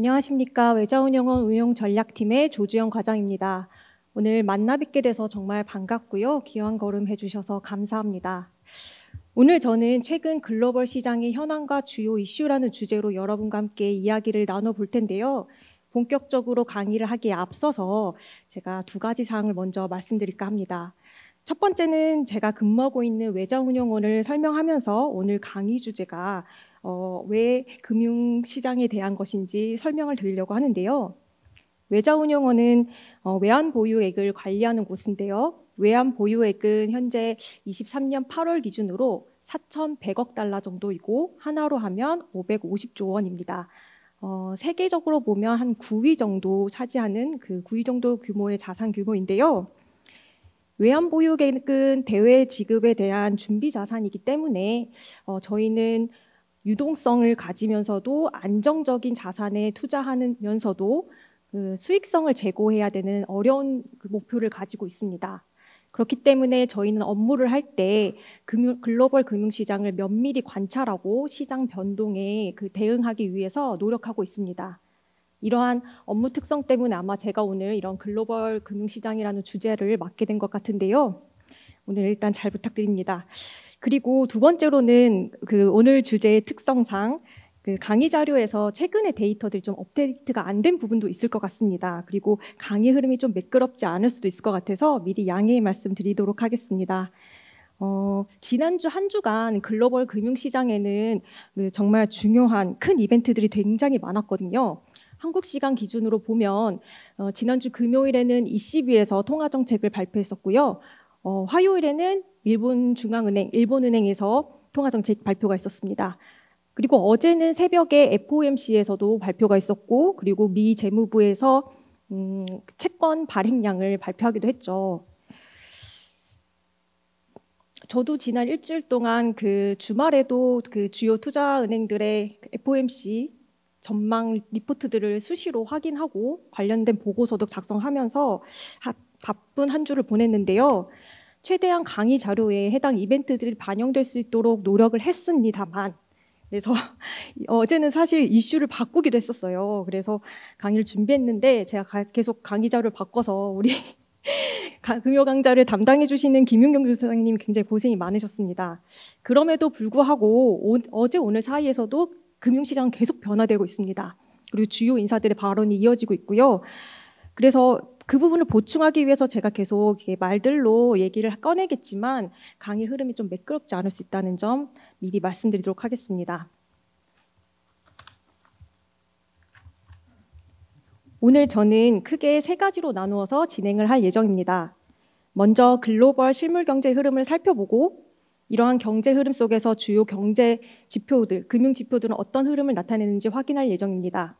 안녕하십니까. 외자운영원 운영 전략팀의 조주영 과장입니다. 오늘 만나 뵙게 돼서 정말 반갑고요. 귀한 걸음 해주셔서 감사합니다. 오늘 저는 최근 글로벌 시장의 현황과 주요 이슈라는 주제로 여러분과 함께 이야기를 나눠볼 텐데요. 본격적으로 강의를 하기에 앞서서 제가 두 가지 사항을 먼저 말씀드릴까 합니다. 첫 번째는 제가 근무하고 있는 외자운영원을 설명하면서 오늘 강의 주제가 어, 왜 금융시장에 대한 것인지 설명을 드리려고 하는데요. 외자운용원은 어, 외환 보유액을 관리하는 곳인데요. 외환 보유액은 현재 23년 8월 기준으로 4,100억 달러 정도이고 하나로 하면 550조 원입니다. 어, 세계적으로 보면 한 9위 정도 차지하는 그 9위 정도 규모의 자산 규모인데요. 외환 보유액은 대외 지급에 대한 준비 자산이기 때문에 어, 저희는 유동성을 가지면서도 안정적인 자산에 투자하면서도 그 수익성을 제고해야 되는 어려운 그 목표를 가지고 있습니다. 그렇기 때문에 저희는 업무를 할 때 글로벌 금융시장을 면밀히 관찰하고 시장 변동에 그 대응하기 위해서 노력하고 있습니다. 이러한 업무 특성 때문에 아마 제가 오늘 이런 글로벌 금융시장이라는 주제를 맡게 된 것 같은데요. 오늘 일단 잘 부탁드립니다. 그리고 두 번째로는 그 오늘 주제의 특성상 그 강의 자료에서 최근의 데이터들좀 업데이트가 안 된 부분도 있을 것 같습니다. 그리고 강의 흐름이 좀 매끄럽지 않을 수도 있을 것 같아서 미리 양해 말씀드리도록 하겠습니다. 어, 지난주 한 주간 글로벌 금융시장에는 그 정말 중요한 큰 이벤트들이 굉장히 많았거든요. 한국 시간 기준으로 보면 어, 지난주 금요일에는 ECB에서 통화 정책을 발표했었고요. 어, 화요일에는 일본 중앙은행, 일본은행에서 통화정책 발표가 있었습니다. 그리고 어제는 새벽에 FOMC에서도 발표가 있었고, 그리고 미 재무부에서 음, 채권 발행량을 발표하기도 했죠. 저도 지난 일주일 동안 그 주말에도 그 주요 투자 은행들의 FOMC 전망 리포트들을 수시로 확인하고 관련된 보고서도 작성하면서 바쁜 한 주를 보냈는데요. 최대한 강의 자료에 해당 이벤트들이 반영될 수 있도록 노력을 했습니다만 그래서 어제는 사실 이슈를 바꾸기도 했었어요. 그래서 강의를 준비했는데 제가 계속 강의 자료를 바꿔서 우리 금요 강좌를 담당해 주시는 김윤경 교수님 굉장히 고생이 많으셨습니다. 그럼에도 불구하고 오, 어제 오늘 사이에서도 금융시장 계속 변화되고 있습니다. 그리고 주요 인사들의 발언이 이어지고 있고요. 그래서 그 부분을 보충하기 위해서 제가 계속 말들로 얘기를 꺼내겠지만 강의 흐름이 좀 매끄럽지 않을 수 있다는 점 미리 말씀드리도록 하겠습니다. 오늘 저는 크게 세 가지로 나누어서 진행을 할 예정입니다. 먼저 글로벌 실물 경제 흐름을 살펴보고 이러한 경제 흐름 속에서 주요 경제 지표들, 금융 지표들은 어떤 흐름을 나타내는지 확인할 예정입니다.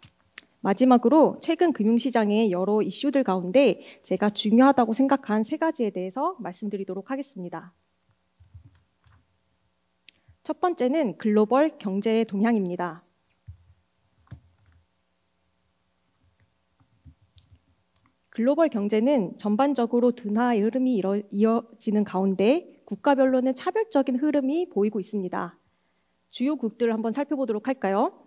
마지막으로 최근 금융시장의 여러 이슈들 가운데 제가 중요하다고 생각한 세 가지에 대해서 말씀드리도록 하겠습니다. 첫 번째는 글로벌 경제의 동향입니다. 글로벌 경제는 전반적으로 둔화 흐름이 이어지는 가운데 국가별로는 차별적인 흐름이 보이고 있습니다. 주요 국들을 한번 살펴보도록 할까요?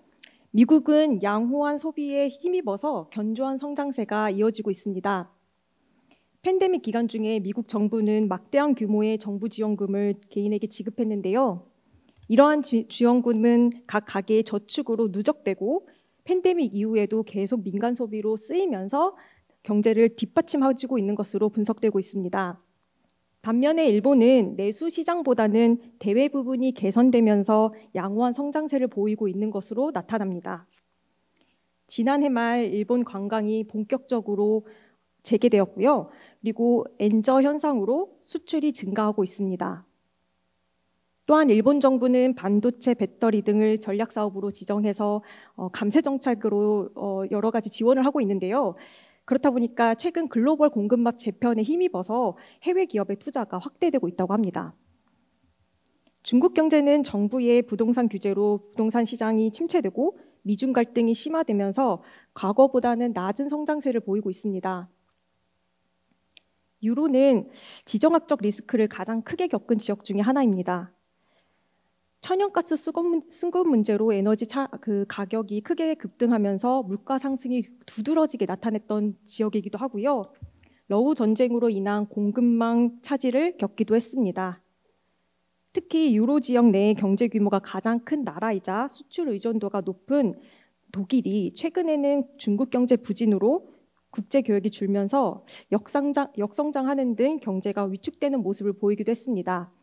미국은 양호한 소비에 힘입어서 견조한 성장세가 이어지고 있습니다. 팬데믹 기간 중에 미국 정부는 막대한 규모의 정부 지원금을 개인에게 지급했는데요. 이러한 지, 지원금은 각 가게의 저축으로 누적되고 팬데믹 이후에도 계속 민간 소비로 쓰이면서 경제를 뒷받침하고 있는 것으로 분석되고 있습니다. 반면에 일본은 내수 시장보다는 대외 부분이 개선되면서 양호한 성장세를 보이고 있는 것으로 나타납니다. 지난해 말 일본 관광이 본격적으로 재개되었고요. 그리고 엔저 현상으로 수출이 증가하고 있습니다. 또한 일본 정부는 반도체, 배터리 등을 전략 사업으로 지정해서 어, 감세 정책으로 어, 여러 가지 지원을 하고 있는데요. 그렇다 보니까 최근 글로벌 공급망 재편에 힘입어서 해외 기업의 투자가 확대되고 있다고 합니다. 중국 경제는 정부의 부동산 규제로 부동산 시장이 침체되고 미중 갈등이 심화되면서 과거보다는 낮은 성장세를 보이고 있습니다. 유로는 지정학적 리스크를 가장 크게 겪은 지역 중의 하나입니다. 천연가스 수급 문제로 에너지 차, 그 가격이 크게 급등하면서 물가 상승이 두드러지게 나타냈던 지역이기도 하고요. 러우 전쟁으로 인한 공급망 차질을 겪기도 했습니다. 특히 유로 지역 내의 경제 규모가 가장 큰 나라이자 수출 의존도가 높은 독일이 최근에는 중국 경제 부진으로 국제 교역이 줄면서 역성장, 역성장하는 등 경제가 위축되는 모습을 보이기도 했습니다.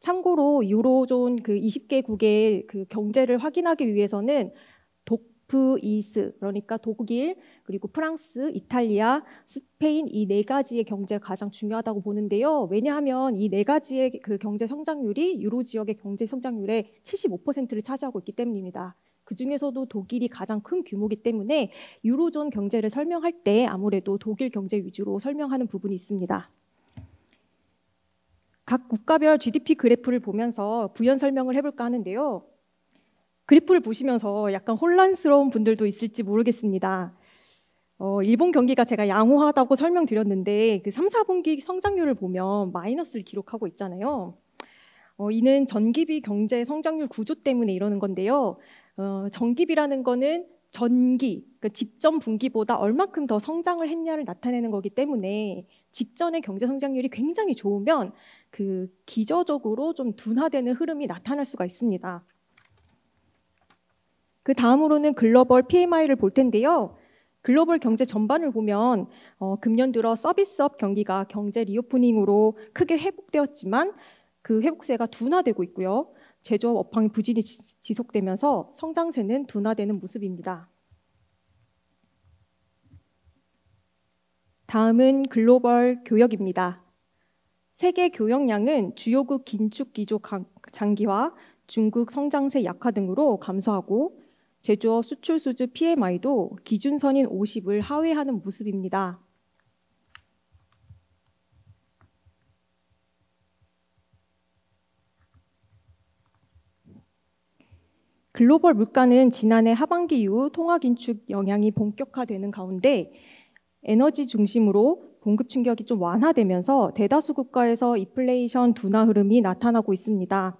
참고로 유로존 그 20개국의 그 경제를 확인하기 위해서는 도프이스 그러니까 독일 그리고 프랑스, 이탈리아, 스페인 이 네 가지의 경제가 가장 중요하다고 보는데요. 왜냐하면 이 네 가지의 그 경제 성장률이 유로 지역의 경제 성장률의 75%를 차지하고 있기 때문입니다. 그 중에서도 독일이 가장 큰 규모이기 때문에 유로존 경제를 설명할 때 아무래도 독일 경제 위주로 설명하는 부분이 있습니다. 각 국가별 GDP 그래프를 보면서 부연 설명을 해볼까 하는데요. 그래프를 보시면서 약간 혼란스러운 분들도 있을지 모르겠습니다. 어, 일본 경기가 제가 양호하다고 설명드렸는데 그 3, 4분기 성장률을 보면 마이너스를 기록하고 있잖아요. 어, 이는 전기비 경제 성장률 구조 때문에 이러는 건데요. 어, 전기비라는 거는 전기, 그 직전 분기보다 얼마큼 더 성장을 했냐를 나타내는 거기 때문에 직전의 경제 성장률이 굉장히 좋으면 그 기저적으로 좀 둔화되는 흐름이 나타날 수가 있습니다. 그 다음으로는 글로벌 PMI를 볼 텐데요. 글로벌 경제 전반을 보면 어, 금년 들어 서비스업 경기가 경제 리오프닝으로 크게 회복되었지만 그 회복세가 둔화되고 있고요. 제조업 업황이 부진이 지속되면서 성장세는 둔화되는 모습입니다. 다음은 글로벌 교역입니다. 세계 교역량은 주요국 긴축 기조 장기화, 중국 성장세 약화 등으로 감소하고 제조업 수출 수주 PMI도 기준선인 50을 하회하는 모습입니다. 글로벌 물가는 지난해 하반기 이후 통화 긴축 영향이 본격화되는 가운데 에너지 중심으로 공급 충격이 좀 완화되면서 대다수 국가에서 인플레이션 둔화 흐름이 나타나고 있습니다.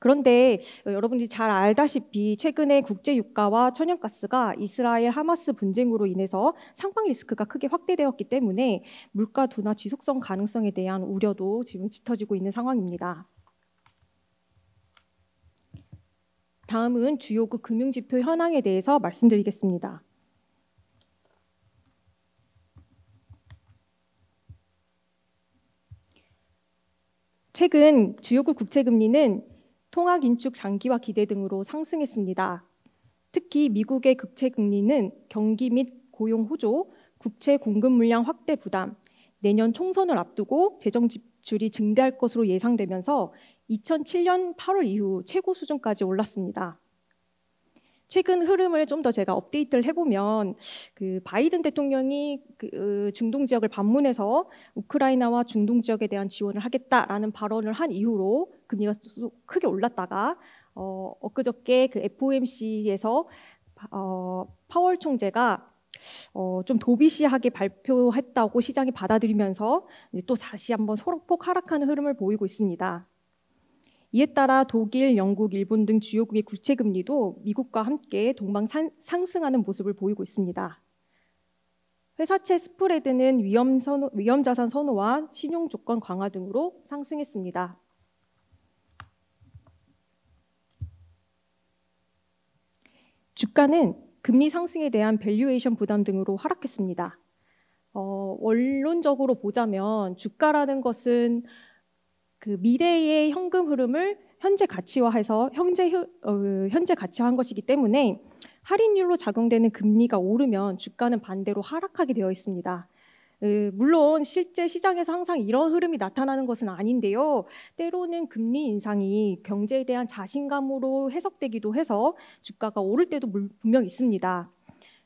그런데 어, 여러분들이 잘 알다시피 최근에 국제 유가와 천연가스가 이스라엘 하마스 분쟁으로 인해서 상방 리스크가 크게 확대되었기 때문에 물가 둔화 지속성 가능성에 대한 우려도 지금 짙어지고 있는 상황입니다. 다음은 주요 그 금융지표 현황에 대해서 말씀드리겠습니다. 최근 주요국 국채금리는 통화 긴축 장기화 기대 등으로 상승했습니다. 특히 미국의 국채금리는 경기 및 고용 호조, 국채 공급 물량 확대 부담, 내년 총선을 앞두고 재정 지출이 증대할 것으로 예상되면서 2007년 8월 이후 최고 수준까지 올랐습니다. 최근 흐름을 좀 더 제가 업데이트를 해보면 그 바이든 대통령이 그 어, 중동 지역을 방문해서 우크라이나와 중동 지역에 대한 지원을 하겠다라는 발언을 한 이후로 금리가 크게 올랐다가 어, 엊그저께 그 FOMC에서 어, 파월 총재가 어, 좀 도비시하게 발표했다고 시장이 받아들이면서 이제 또 다시 한번 소폭 하락하는 흐름을 보이고 있습니다. 이에 따라 독일, 영국, 일본 등 주요국의 국채 금리도 미국과 함께 동방 상, 승하는 모습을 보이고 있습니다. 회사채 스프레드는 위험 선호, 위험 자산 선호와 신용 조건 강화 등으로 상승했습니다. 주가는 금리 상승에 대한 밸류에이션 부담 등으로 하락했습니다. 어, 원론적으로 보자면 주가라는 것은 그 미래의 현금 흐름을 현재 가치화해서 현재 어, 그 현재 가치화한 것이기 때문에 할인율로 작용되는 금리가 오르면 주가는 반대로 하락하게 되어 있습니다. 으, 물론 실제 시장에서 항상 이런 흐름이 나타나는 것은 아닌데요. 때로는 금리 인상이 경제에 대한 자신감으로 해석되기도 해서 주가가 오를 때도 분명 있습니다.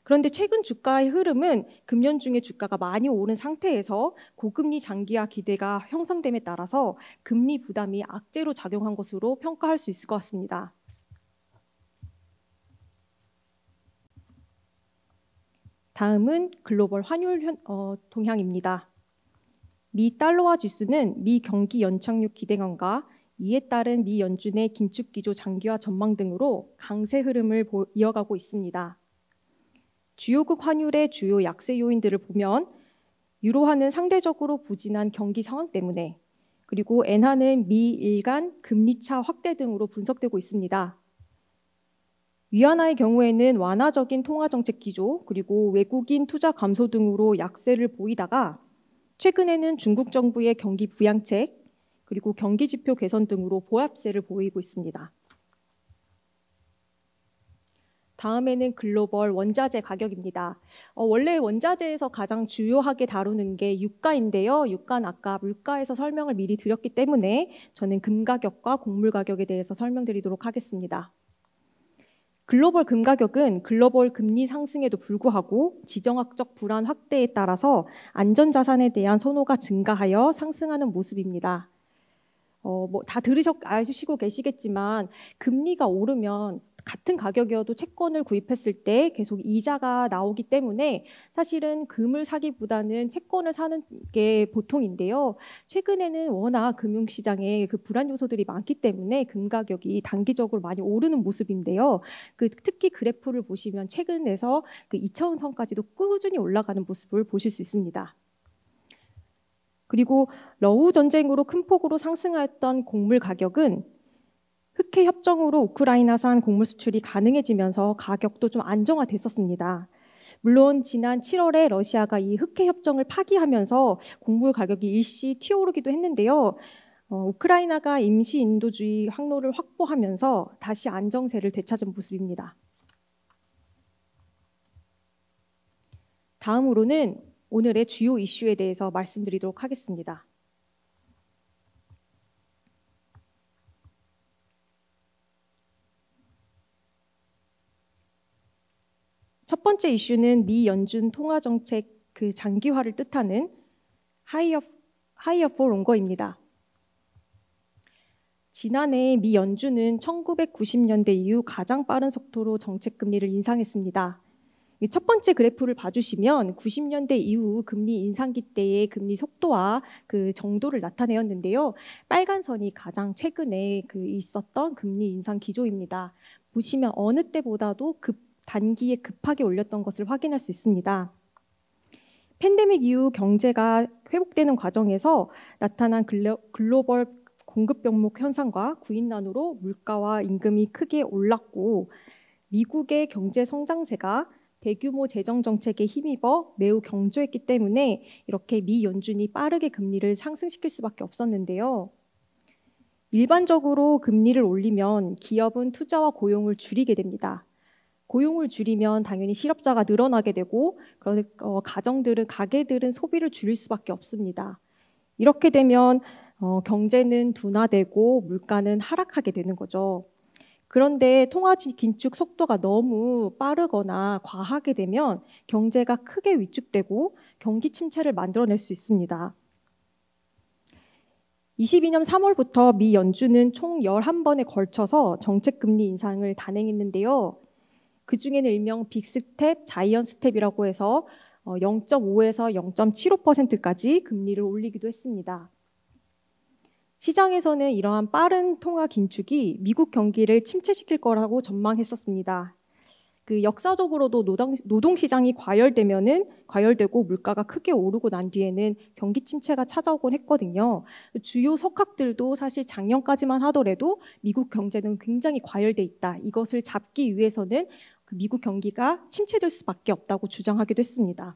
그런데 최근 주가의 흐름은 금년 중에 주가가 많이 오른 상태에서 고금리 장기화 기대가 형성됨에 따라서 금리 부담이 악재로 작용한 것으로 평가할 수 있을 것 같습니다. 다음은 글로벌 환율 어, 동향입니다. 미 달러화 지수는 미 경기 연착륙 기대감과 이에 따른 미 연준의 긴축 기조 장기화 전망 등으로 강세 흐름을 이어가고 있습니다. 주요국 환율의 주요 약세 요인들을 보면 유로화는 상대적으로 부진한 경기 상황 때문에 그리고 엔화는 미일 간 금리차 확대 등으로 분석되고 있습니다. 위안화의 경우에는 완화적인 통화 정책 기조 그리고 외국인 투자 감소 등으로 약세를 보이다가 최근에는 중국 정부의 경기 부양책 그리고 경기 지표 개선 등으로 보합세를 보이고 있습니다. 다음에는 글로벌 원자재 가격입니다. 어, 원래 원자재에서 가장 주요하게 다루는 게 유가인데요. 유가는 아까 물가에서 설명을 미리 드렸기 때문에 저는 금 가격과 곡물 가격에 대해서 설명드리도록 하겠습니다. 글로벌 금 가격은 글로벌 금리 상승에도 불구하고 지정학적 불안 확대에 따라서 안전자산에 대한 선호가 증가하여 상승하는 모습입니다. 어, 뭐다 들으셨, 아시고 계시겠지만 금리가 오르면 같은 가격이어도 채권을 구입했을 때 계속 이자가 나오기 때문에 사실은 금을 사기보다는 채권을 사는 게 보통인데요. 최근에는 워낙 금융시장에 그 불안 요소들이 많기 때문에 금 가격이 단기적으로 많이 오르는 모습인데요. 그 특히 그래프를 보시면 최근에서 그 2차원 선까지도 꾸준히 올라가는 모습을 보실 수 있습니다. 그리고 러우 전쟁으로 큰 폭으로 상승하였던 곡물 가격은 흑해 협정으로 우크라이나산 곡물 수출이 가능해지면서 가격도 좀 안정화됐었습니다. 물론 지난 7월에 러시아가 이 흑해 협정을 파기하면서 곡물 가격이 일시 튀어오르기도 했는데요. 어, 우크라이나가 임시 인도주의 항로를 확보하면서 다시 안정세를 되찾은 모습입니다. 다음으로는 오늘의 주요 이슈에 대해서 말씀드리도록 하겠습니다. 첫 번째 이슈는 미 연준 통화 정책 그 장기화를 뜻하는 하이어 하이어 포 롱거입니다. 지난해 미 연준은 1990년대 이후 가장 빠른 속도로 정책 금리를 인상했습니다. 첫 번째 그래프를 봐주시면 90년대 이후 금리 인상기 때의 금리 속도와 그 정도를 나타내었는데요. 빨간 선이 가장 최근에 그 있었던 금리 인상 기조입니다. 보시면 어느 때보다도 급 단기에 급하게 올렸던 것을 확인할 수 있습니다. 팬데믹 이후 경제가 회복되는 과정에서 나타난 글로, 글로벌 공급 병목 현상과 구인난으로 물가와 임금이 크게 올랐고 미국의 경제 성장세가 대규모 재정 정책에 힘입어 매우 경조했기 때문에 이렇게 미 연준이 빠르게 금리를 상승시킬 수밖에 없었는데요. 일반적으로 금리를 올리면 기업은 투자와 고용을 줄이게 됩니다. 고용을 줄이면 당연히 실업자가 늘어나게 되고 그런 어, 가정들은 가게들은 소비를 줄일 수밖에 없습니다. 이렇게 되면 어, 경제는 둔화되고 물가는 하락하게 되는 거죠. 그런데 통화 긴축 속도가 너무 빠르거나 과하게 되면 경제가 크게 위축되고 경기 침체를 만들어낼 수 있습니다. 22년 3월부터 미 연준은 총 11번에 걸쳐서 정책금리 인상을 단행했는데요. 그 중에는 일명 빅스텝, 자이언스텝이라고 해서 0.5에서 어, 0.75%까지 금리를 올리기도 했습니다. 시장에서는 이러한 빠른 통화 긴축이 미국 경기를 침체시킬 거라고 전망했었습니다. 그 역사적으로도 노동, 노동 시장이 과열되면은 과열되고 물가가 크게 오르고 난 뒤에는 경기 침체가 찾아오곤 했거든요. 주요 석학들도 사실 작년까지만 하더라도 미국 경제는 굉장히 과열돼 있다. 이것을 잡기 위해서는 그 미국 경기가 침체될 수밖에 없다고 주장하기도 했습니다.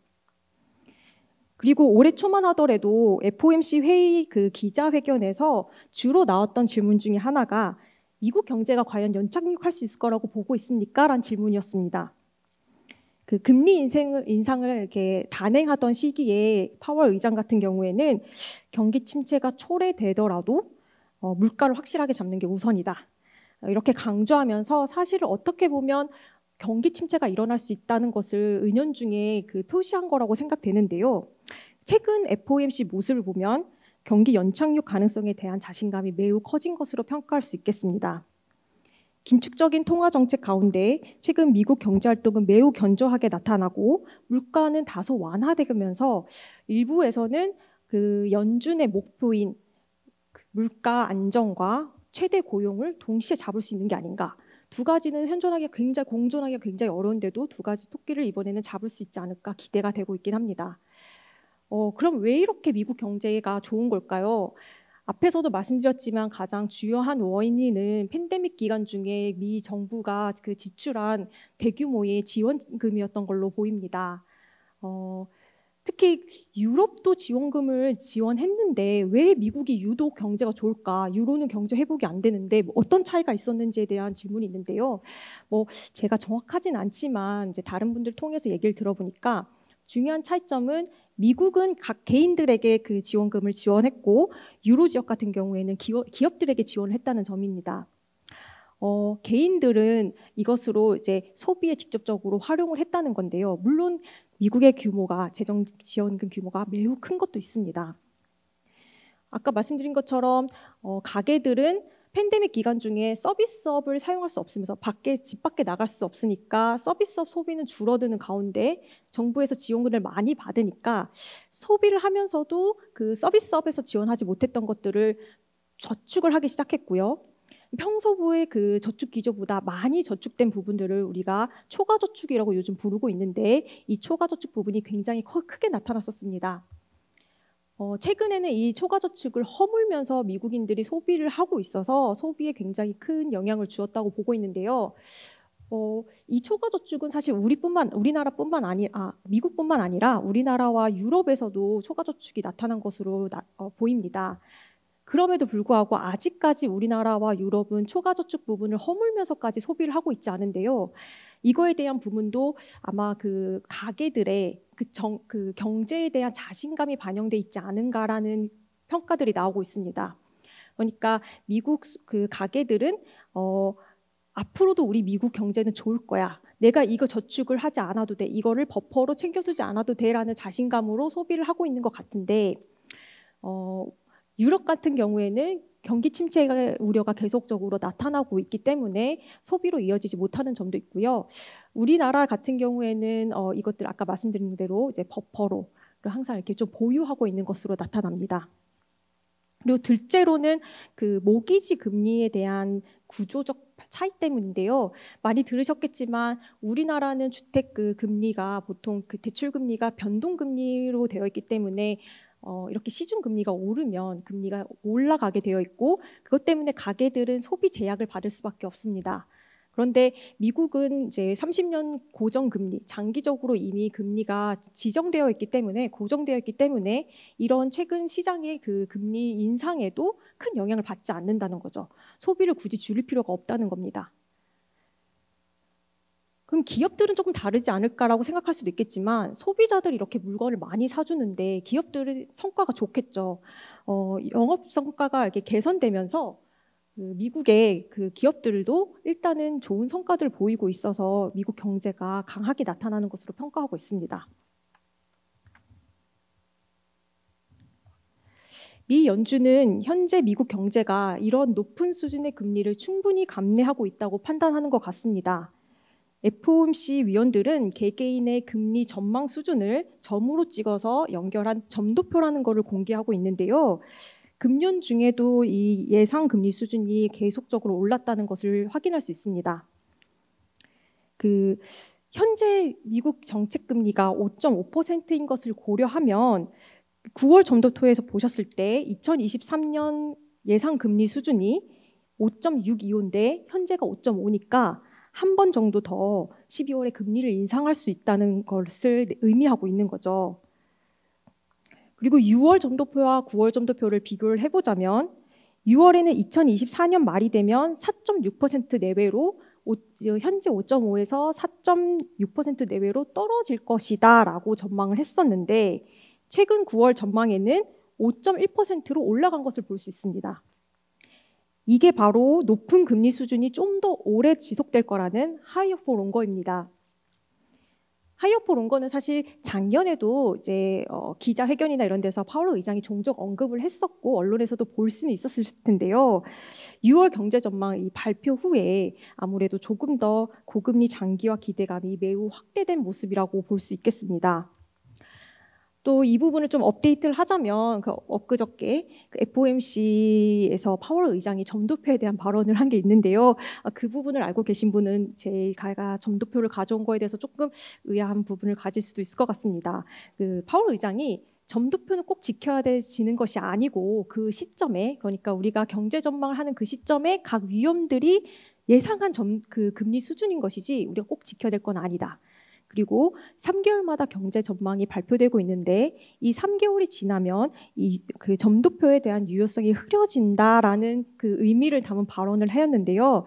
그리고 올해 초만 하더라도 FOMC 회의 그 기자회견에서 주로 나왔던 질문 중에 하나가 미국 경제가 과연 연착륙할 수 있을 거라고 보고 있습니까? 라는 질문이었습니다. 그 금리 인생을, 인상을 이렇게 단행하던 시기에 파월 의장 같은 경우에는 경기 침체가 초래되더라도 어, 물가를 확실하게 잡는 게 우선이다. 이렇게 강조하면서 사실을 어떻게 보면 경기 침체가 일어날 수 있다는 것을 은연중에 그 표시한 거라고 생각되는데요. 최근 FOMC 모습을 보면 경기 연착륙 가능성에 대한 자신감이 매우 커진 것으로 평가할 수 있겠습니다. 긴축적인 통화 정책 가운데 최근 미국 경제 활동은 매우 견조하게 나타나고 물가는 다소 완화되면서 일부에서는 그 연준의 목표인 그 물가 안정과 최대 고용을 동시에 잡을 수 있는 게 아닌가 두 가지는 현존하기가 굉장히 공존하기가 굉장히 어려운데도 두 가지 토끼를 이번에는 잡을 수 있지 않을까 기대가 되고 있긴 합니다. 어, 그럼 왜 이렇게 미국 경제가 좋은 걸까요? 앞에서도 말씀드렸지만 가장 주요한 원인은 팬데믹 기간 중에 미 정부가 그 지출한 대규모의 지원금이었던 걸로 보입니다. 어, 특히 유럽도 지원금을 지원했는데 왜 미국이 유독 경제가 좋을까? 유로는 경제 회복이 안 되는데 뭐 어떤 차이가 있었는지에 대한 질문이 있는데요. 뭐 제가 정확하진 않지만 이제 다른 분들 통해서 얘기를 들어보니까 중요한 차이점은 미국은 각 개인들에게 그 지원금을 지원했고 유로 지역 같은 경우에는 기업, 들에게 지원을 했다는 점입니다. 어, 개인들은 이것으로 이제 소비에 직접적으로 활용을 했다는 건데요. 물론 미국의 규모가 재정 지원금 규모가 매우 큰 것도 있습니다. 아까 말씀드린 것처럼 어, 가게들은 팬데믹 기간 중에 서비스업을 사용할 수 없으면서 밖에 집 밖에 나갈 수 없으니까 서비스업 소비는 줄어드는 가운데 정부에서 지원금을 많이 받으니까 소비를 하면서도 그 서비스업에서 지원하지 못했던 것들을 저축을 하기 시작했고요. 평소의 부그 저축 기조보다 많이 저축된 부분들을 우리가 초과 저축이라고 요즘 부르고 있는데 이 초과 저축 부분이 굉장히 크게 나타났었습니다. 어, 최근에는 이 초과 저축을 허물면서 미국인들이 소비를 하고 있어서 소비에 굉장히 큰 영향을 주었다고 보고 있는데요. 어, 이 초과 저축은 사실 우리뿐만 우리나라뿐만 아니 아 미국뿐만 아니라 우리나라와 유럽에서도 초과 저축이 나타난 것으로 나, 어, 보입니다. 그럼에도 불구하고 아직까지 우리나라와 유럽은 초과저축 부분을 허물면서까지 소비를 하고 있지 않은데요. 이거에 대한 부분도 아마 그 가게들의 그, 정, 그 경제에 대한 자신감이 반영돼 있지 않은가라는 평가들이 나오고 있습니다. 그러니까 미국 그 가게들은 어, 앞으로도 우리 미국 경제는 좋을 거야. 내가 이거 저축을 하지 않아도 돼. 이거를 버퍼로 챙겨두지 않아도 돼라는 자신감으로 소비를 하고 있는 것 같은데 어, 유럽 같은 경우에는 경기 침체 우려가 계속적으로 나타나고 있기 때문에 소비로 이어지지 못하는 점도 있고요. 우리나라 같은 경우에는 어, 이것들 아까 말씀드린 대로 이제 버퍼로 항상 이렇게 좀 보유하고 있는 것으로 나타납니다. 그리고 둘째로는 그 모기지 금리에 대한 구조적 차이 때문인데요. 많이 들으셨겠지만 우리나라는 주택 그 금리가 보통 그 대출 금리가 변동 금리로 되어 있기 때문에 어, 이렇게 시중 금리가 오르면 금리가 올라가게 되어 있고 그것 때문에 가게들은 소비 제약을 받을 수밖에 없습니다. 그런데 미국은 이제 30년 고정 금리, 장기적으로 이미 금리가 지정되어 있기 때문에 고정되어 있기 때문에 이런 최근 시장의 그 금리 인상에도 큰 영향을 받지 않는다는 거죠. 소비를 굳이 줄일 필요가 없다는 겁니다. 그럼 기업들은 조금 다르지 않을까라고 생각할 수도 있겠지만 소비자들이 이렇게 물건을 많이 사주는데 기업들의 성과가 좋겠죠. 어, 영업 성과가 이렇게 개선되면서 그 미국의 그 기업들도 일단은 좋은 성과들을 보이고 있어서 미국 경제가 강하게 나타나는 것으로 평가하고 있습니다. 미 연준은 현재 미국 경제가 이런 높은 수준의 금리를 충분히 감내하고 있다고 판단하는 것 같습니다. FOMC 위원들은 개개인의 금리 전망 수준을 점으로 찍어서 연결한 점도표라는 것을 공개하고 있는데요. 금년 중에도 이 예상 금리 수준이 계속적으로 올랐다는 것을 확인할 수 있습니다. 그 현재 미국 정책 금리가 5.5%인 것을 고려하면 9월 점도표에서 보셨을 때 2023년 예상 금리 수준이 5.625인데 현재가 5.5니까 한번 정도 더 12월에 금리를 인상할 수 있다는 것을 의미하고 있는 거죠. 그리고 6월 점도표와 9월 점도표를 비교를 해보자면 6월에는 2024년 말이 되면 4.6% 내외로 현재 5.5에서 4.6% 내외로 떨어질 것이다 라고 전망을 했었는데 최근 9월 전망에는 5.1%로 올라간 것을 볼 수 있습니다. 이게 바로 높은 금리 수준이 좀 더 오래 지속될 거라는 하이어 포 롱거입니다. 하이어 포 롱거는 사실 작년에도 이제 어, 기자회견이나 이런 데서 파울로 의장이 종종 언급을 했었고 언론에서도 볼 수는 있었을 텐데요. 6월 경제 전망 이 발표 후에 아무래도 조금 더 고금리 장기화 기대감이 매우 확대된 모습이라고 볼 수 있겠습니다. 또이 부분을 좀 업데이트를 하자면 그 엊그저께 그 FOMC에서 파월 의장이 점도표에 대한 발언을 한 게 있는데요. 아, 그 부분을 알고 계신 분은 제가 점도표를 가져온 거에 대해서 조금 의아한 부분을 가질 수도 있을 것 같습니다. 그 파월 의장이 점도표는 꼭 지켜야 되는 것이 아니고 그 시점에 그러니까 우리가 경제 전망을 하는 그 시점에 각 위험들이 예상한 점, 그 금리 수준인 것이지 우리가 꼭 지켜야 될 건 아니다. 그리고 3개월마다 경제 전망이 발표되고 있는데 이 3개월이 지나면 이 그 점도표에 대한 유효성이 흐려진다라는 그 의미를 담은 발언을 하였는데요.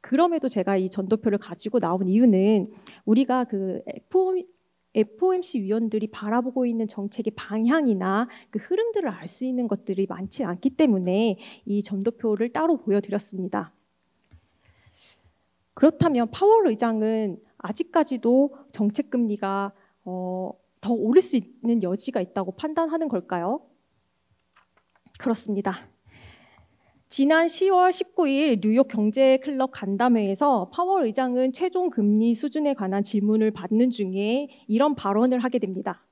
그럼에도 제가 이 전도표를 가지고 나온 이유는 우리가 그 F, FOMC 위원들이 바라보고 있는 정책의 방향이나 그 흐름들을 알 수 있는 것들이 많지 않기 때문에 이 전도표를 따로 보여드렸습니다. 그렇다면 파월 의장은 아직까지도 정책 금리가 어, 더 오를 수 있는 여지가 있다고 판단하는 걸까요? 그렇습니다. 지난 10월 19일 뉴욕 경제 클럽 간담회에서 파월 의장은 최종 금리 수준에 관한 질문을 받는 중에 이런 발언을 하게 됩니다.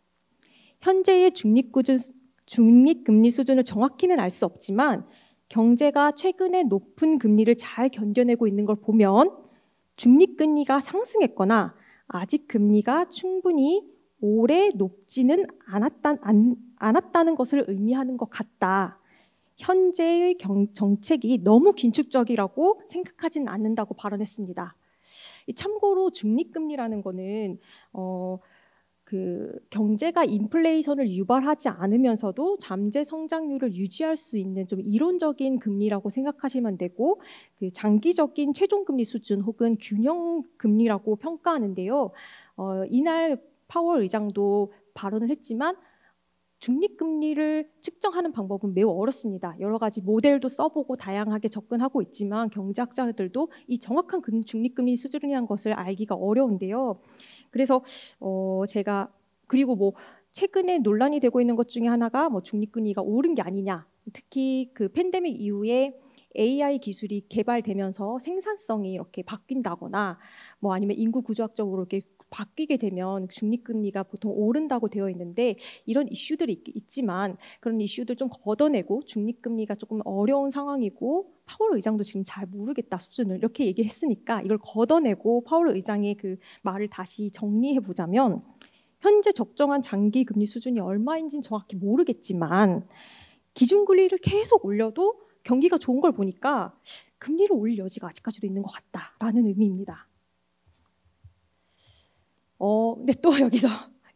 현재의 중립구준, 중립금리 수준을 정확히는 알 수 없지만 경제가 최근에 높은 금리를 잘 견뎌내고 있는 걸 보면 중립금리가 상승했거나 아직 금리가 충분히 오래 높지는 않았다, 안, 않았다는 것을 의미하는 것 같다. 현재의 경, 정책이 너무 긴축적이라고 생각하지는 않는다고 발언했습니다. 참고로 중립금리라는 거는 어, 그 경제가 인플레이션을 유발하지 않으면서도 잠재 성장률을 유지할 수 있는 좀 이론적인 금리라고 생각하시면 되고 그 장기적인 최종 금리 수준 혹은 균형 금리라고 평가하는데요. 어, 이날 파월 의장도 발언을 했지만 중립금리를 측정하는 방법은 매우 어렵습니다. 여러 가지 모델도 써보고 다양하게 접근하고 있지만 경제학자들도 이 정확한 중립금리 수준이라는 것을 알기가 어려운데요. 그래서 어 제가 그리고 뭐 최근에 논란이 되고 있는 것 중에 하나가 뭐 중립금리가 오른 게 아니냐. 특히 그 팬데믹 이후에 AI 기술이 개발되면서 생산성이 이렇게 바뀐다거나 뭐 아니면 인구 구조학적으로 이렇게 바뀌게 되면 중립금리가 보통 오른다고 되어 있는데 이런 이슈들이 있, 지만 그런 이슈들 좀 걷어내고 중립금리가 조금 어려운 상황이고 파월 의장도 지금 잘 모르겠다 수준을 이렇게 얘기했으니까 이걸 걷어내고 파월 의장의 그 말을 다시 정리해 보자면 현재 적정한 장기 금리 수준이 얼마인지는 정확히 모르겠지만 기준금리를 계속 올려도 경기가 좋은 걸 보니까 금리를 올릴 여지가 아직까지도 있는 것 같다라는 의미입니다. 근데 또 여기서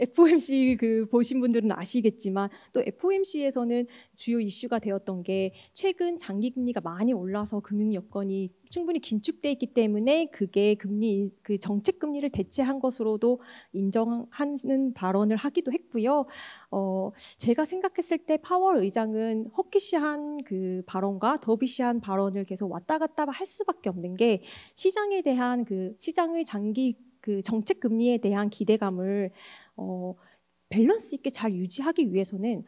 FOMC 그 보신 분들은 아시겠지만 또 FOMC에서는 주요 이슈가 되었던 게 최근 장기 금리가 많이 올라서 금융 여건이 충분히 긴축돼 있기 때문에 그게 금리 그 정책 금리를 대체한 것으로도 인정하는 발언을 하기도 했고요. 어 제가 생각했을 때 파월 의장은 허키시한 그 발언과 더비시한 발언을 계속 왔다 갔다 할 수밖에 없는 게 시장에 대한 그 시장의 장기 그 정책 금리에 대한 기대감을 어, 밸런스 있게 잘 유지하기 위해서는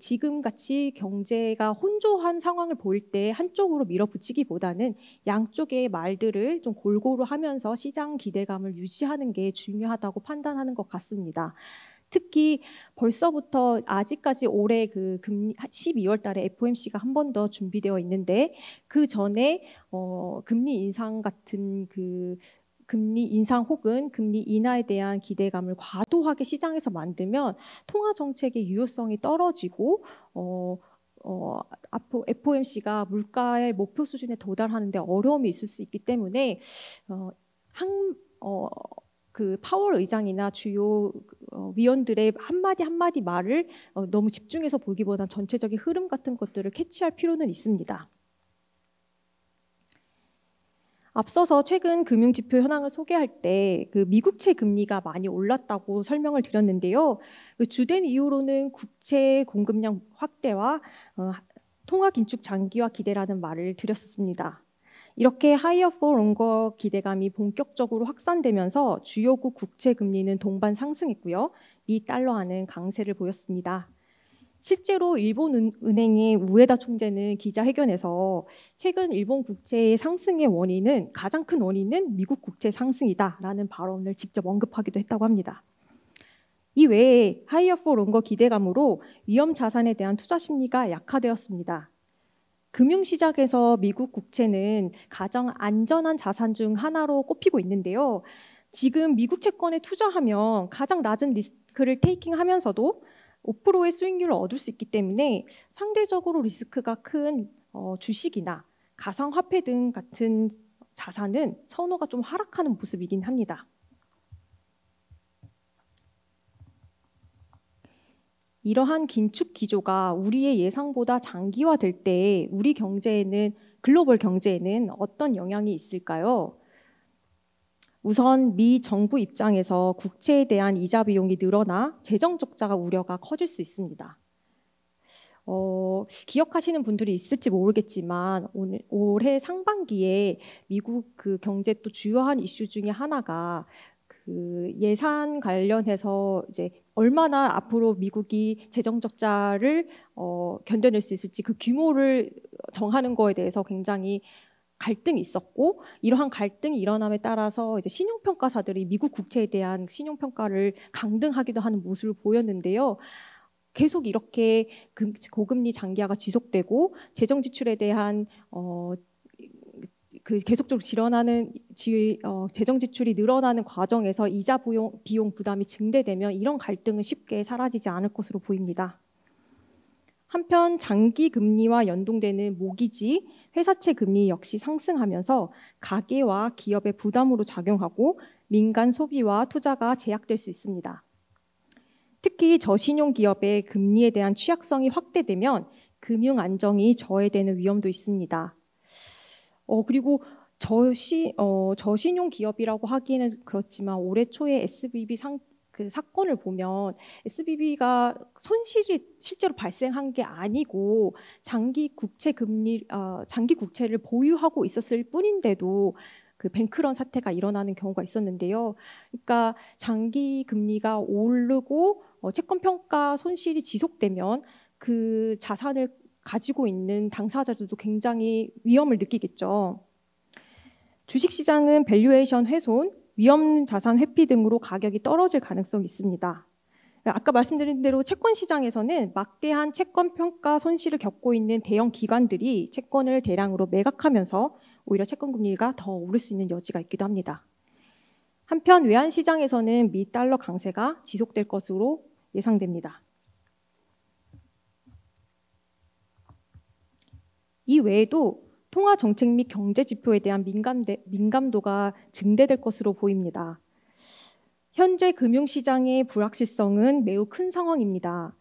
지금 같이 경제가 혼조한 상황을 보일 때 한쪽으로 밀어붙이기보다는 양쪽의 말들을 좀 골고루 하면서 시장 기대감을 유지하는 게 중요하다고 판단하는 것 같습니다. 특히 벌써부터 아직까지 올해 그 금리 12월 달에 FOMC가 한 번 더 준비되어 있는데 그 전에 어 금리 인상 같은 그 금리 인상 혹은 금리 인하에 대한 기대감을 과도하게 시장에서 만들면 통화 정책의 유효성이 떨어지고 어, 어, 앞으로 FOMC가 물가의 목표 수준에 도달하는데 어려움이 있을 수 있기 때문에 어, 한, 어, 그 파월 의장이나 주요 어, 위원들의 한마디 한마디 말을 어, 너무 집중해서 보기보단 전체적인 흐름 같은 것들을 캐치할 필요는 있습니다. 앞서서 최근 금융지표 현황을 소개할 때 그 미국채 금리가 많이 올랐다고 설명을 드렸는데요. 그 주된 이유로는 국채 공급량 확대와 어, 통화 긴축 장기화 기대라는 말을 드렸습니다. 이렇게 하이어 포 롱거 기대감이 본격적으로 확산되면서 주요국 국채 금리는 동반 상승했고요. 미 달러화는 강세를 보였습니다. 실제로 일본 은행의 우에다 총재는 기자회견에서 최근 일본 국채의 상승의 원인은 가장 큰 원인은 미국 국채 상승이다라는 발언을 직접 언급하기도 했다고 합니다. 이 외에 하이어 포 롱거 기대감으로 위험 자산에 대한 투자 심리가 약화되었습니다. 금융시장에서 미국 국채는 가장 안전한 자산 중 하나로 꼽히고 있는데요. 지금 미국 채권에 투자하면 가장 낮은 리스크를 테이킹하면서도 5%의 수익률을 얻을 수 있기 때문에 상대적으로 리스크가 큰 어, 주식이나 가상화폐 등 같은 자산은 선호가 좀 하락하는 모습이긴 합니다. 이러한 긴축 기조가 우리의 예상보다 장기화될 때 우리 경제에는 글로벌 경제에는 어떤 영향이 있을까요? 우선 미 정부 입장에서 국채에 대한 이자 비용이 늘어나 재정 적자가 우려가 커질 수 있습니다. 어, 기억하시는 분들이 있을지 모르겠지만 오늘, 올해 상반기에 미국 그 경제 또 주요한 이슈 중에 하나가 그 예산 관련해서 이제 얼마나 앞으로 미국이 재정 적자를 어, 견뎌낼 수 있을지 그 규모를 정하는 거에 대해서 굉장히 갈등이 있었고 이러한 갈등이 일어남에 따라서 이제 신용평가사들이 미국 국채에 대한 신용평가를 강등하기도 하는 모습을 보였는데요. 계속 이렇게 고금리 장기화가 지속되고 재정 지출에 대한 어, 그 계속적으로 질환나는 지, 어, 재정 지출이 늘어나는 과정에서 이자 부용, 비용 부담이 증대되면 이런 갈등은 쉽게 사라지지 않을 것으로 보입니다. 한편 장기 금리와 연동되는 모기지, 회사채 금리 역시 상승하면서 가계와 기업의 부담으로 작용하고 민간 소비와 투자가 제약될 수 있습니다. 특히 저신용 기업의 금리에 대한 취약성이 확대되면 금융 안정이 저해되는 위험도 있습니다. 어, 그리고 저시, 어, 저신용 기업이라고 하기에는 그렇지만 올해 초에 SBB 상, 그 사건을 보면 SBB가 손실이 실제로 발생한 게 아니고 장기 국채 금리 어, 장기 국채를 보유하고 있었을 뿐인데도 그 뱅크런 사태가 일어나는 경우가 있었는데요. 그러니까 장기 금리가 오르고 어, 채권 평가 손실이 지속되면 그 자산을 가지고 있는 당사자들도 굉장히 위험을 느끼겠죠. 주식시장은 밸류에이션 훼손, 위험 자산 회피 등으로 가격이 떨어질 가능성이 있습니다. 아까 말씀드린 대로 채권 시장에서는 막대한 채권 평가 손실을 겪고 있는 대형 기관들이 채권을 대량으로 매각하면서 오히려 채권 금리가 더 오를 수 있는 여지가 있기도 합니다. 한편 외환 시장에서는 미 달러 강세가 지속될 것으로 예상됩니다. 이 외에도 통화 정책 및 경제 지표에 대한 민감대, 민감도가 증대될 것으로 보입니다. 현재 금융시장의 불확실성은 매우 큰 상황입니다.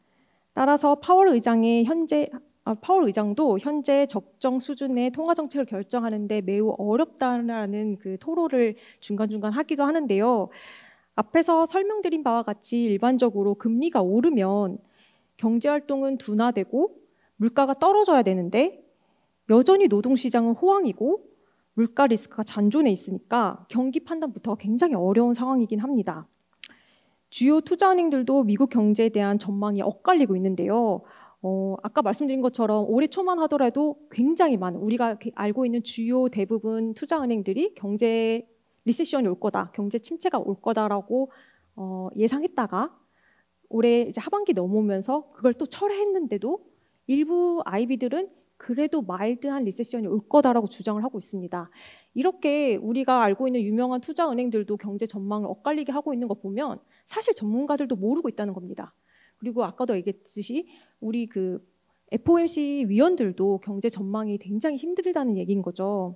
따라서 파월 의장의 현재 아, 파월 의장도 현재 적정 수준의 통화 정책을 결정하는데 매우 어렵다라는 그 토로를 중간중간 하기도 하는데요. 앞에서 설명드린 바와 같이 일반적으로 금리가 오르면 경제 활동은 둔화되고 물가가 떨어져야 되는데 여전히 노동시장은 호황이고 물가 리스크가 잔존해 있으니까 경기 판단부터 굉장히 어려운 상황이긴 합니다. 주요 투자은행들도 미국 경제에 대한 전망이 엇갈리고 있는데요. 어, 아까 말씀드린 것처럼 올해 초만 하더라도 굉장히 많은 우리가 알고 있는 주요 대부분 투자은행들이 경제 리세션이 올 거다, 경제 침체가 올 거다라고 어, 예상했다가 올해 이제 하반기 넘어오면서 그걸 또 철회했는데도 일부 아이비들은 그래도 마일드한 리세션이 올 거다라고 주장을 하고 있습니다. 이렇게 우리가 알고 있는 유명한 투자 은행들도 경제 전망을 엇갈리게 하고 있는 거 보면 사실 전문가들도 모르고 있다는 겁니다. 그리고 아까도 얘기했듯이 우리 그 FOMC 위원들도 경제 전망이 굉장히 힘들다는 얘기인 거죠.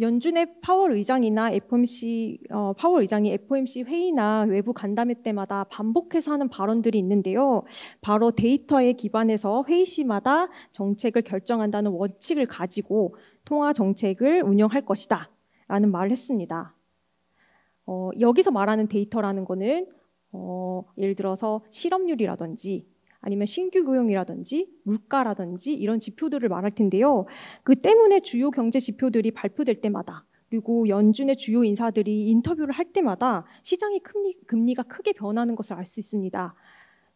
연준의 파월 의장이나 FOMC 어, 파월 의장이 FOMC 회의나 외부 간담회 때마다 반복해서 하는 발언들이 있는데요. 바로 데이터에 기반해서 회의 시마다 정책을 결정한다는 원칙을 가지고 통화 정책을 운영할 것이다. 라는 말을 했습니다. 어, 여기서 말하는 데이터라는 거는 어, 예를 들어서 실업률이라든지 아니면 신규 고용이라든지 물가라든지 이런 지표들을 말할 텐데요. 그 때문에 주요 경제 지표들이 발표될 때마다 그리고 연준의 주요 인사들이 인터뷰를 할 때마다 시장의 금리, 가 크게 변하는 것을 알 수 있습니다.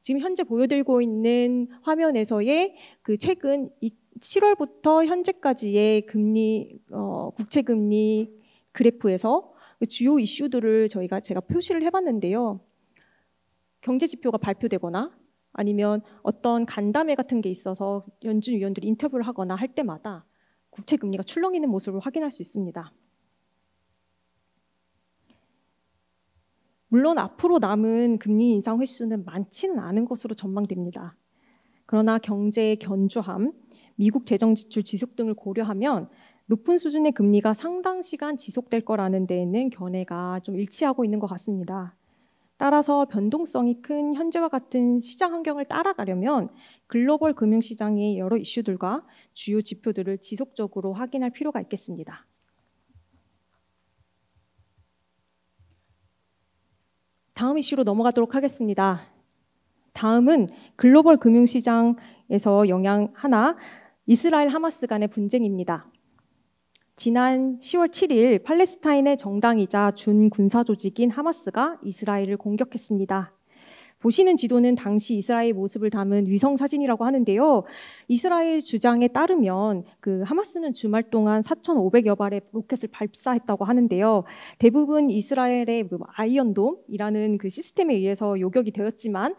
지금 현재 보여드리고 있는 화면에서의 그 최근 7월부터 현재까지의 금리 어, 국채 금리 그래프에서 그 주요 이슈들을 저희가 제가 표시를 해봤는데요. 경제 지표가 발표되거나 아니면 어떤 간담회 같은 게 있어서 연준 위원들이 인터뷰를 하거나 할 때마다 국채 금리가 출렁이는 모습을 확인할 수 있습니다. 물론 앞으로 남은 금리 인상 횟수는 많지는 않은 것으로 전망됩니다. 그러나 경제의 견조함, 미국 재정 지출 지속 등을 고려하면 높은 수준의 금리가 상당 시간 지속될 거라는 데에는 견해가 좀 일치하고 있는 것 같습니다. 따라서 변동성이 큰 현재와 같은 시장 환경을 따라가려면 글로벌 금융시장의 여러 이슈들과 주요 지표들을 지속적으로 확인할 필요가 있겠습니다. 다음 이슈로 넘어가도록 하겠습니다. 다음은 글로벌 금융시장에서 영향 하나 이스라엘 하마스 간의 분쟁입니다. 지난 10월 7일 팔레스타인의 정당이자 준 군사 조직인 하마스가 이스라엘을 공격했습니다. 보시는 지도는 당시 이스라엘 모습을 담은 위성 사진이라고 하는데요. 이스라엘 주장에 따르면 그 하마스는 주말 동안 4,500여 발의 로켓을 발사했다고 하는데요. 대부분 이스라엘의 그 아이언돔이라는 그 시스템에 의해서 요격이 되었지만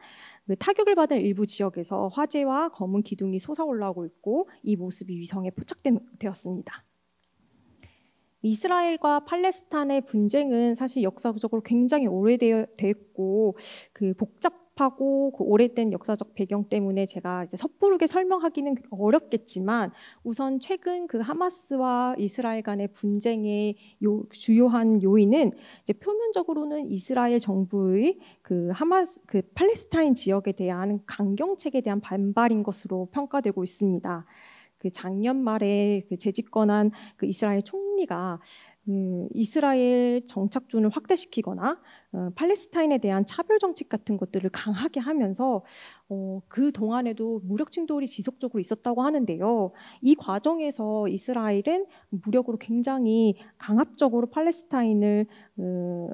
그 타격을 받은 일부 지역에서 화재와 검은 기둥이 솟아올라오고 있고 이 모습이 위성에 포착되었습니다. 이스라엘과 팔레스타인의 분쟁은 사실 역사적으로 굉장히 오래되었고그 복잡하고 그 오래된 역사적 배경 때문에 제가 이제 섣부르게 설명하기는 어렵겠지만 우선 최근 그 하마스와 이스라엘 간의 분쟁의 요, 주요한 요인은 이제 표면적으로는 이스라엘 정부의 그 하마스 그 팔레스타인 지역에 대한 강경책에 대한 반발인 것으로 평가되고 있습니다. 그 작년 말에 그 재집권한 그 이스라엘 총리가 음, 이스라엘 정착존을 확대시키거나 어, 팔레스타인에 대한 차별 정책 같은 것들을 강하게 하면서 어, 그 동안에도 무력 충돌이 지속적으로 있었다고 하는데요. 이 과정에서 이스라엘은 무력으로 굉장히 강압적으로 팔레스타인을 어,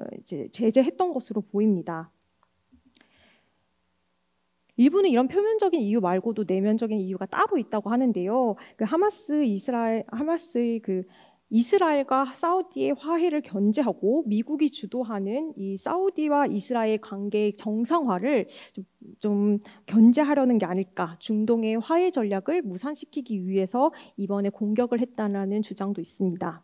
제재했던 것으로 보입니다. 이분은 이런 표면적인 이유 말고도 내면적인 이유가 따로 있다고 하는데요. 그 하마스 이스라엘 하마스의 그 이스라엘과 사우디의 화해를 견제하고 미국이 주도하는 이 사우디와 이스라엘 관계 의 정상화를 좀, 좀, 견제하려는 게 아닐까 중동의 화해 전략을 무산시키기 위해서 이번에 공격을 했다는 주장도 있습니다.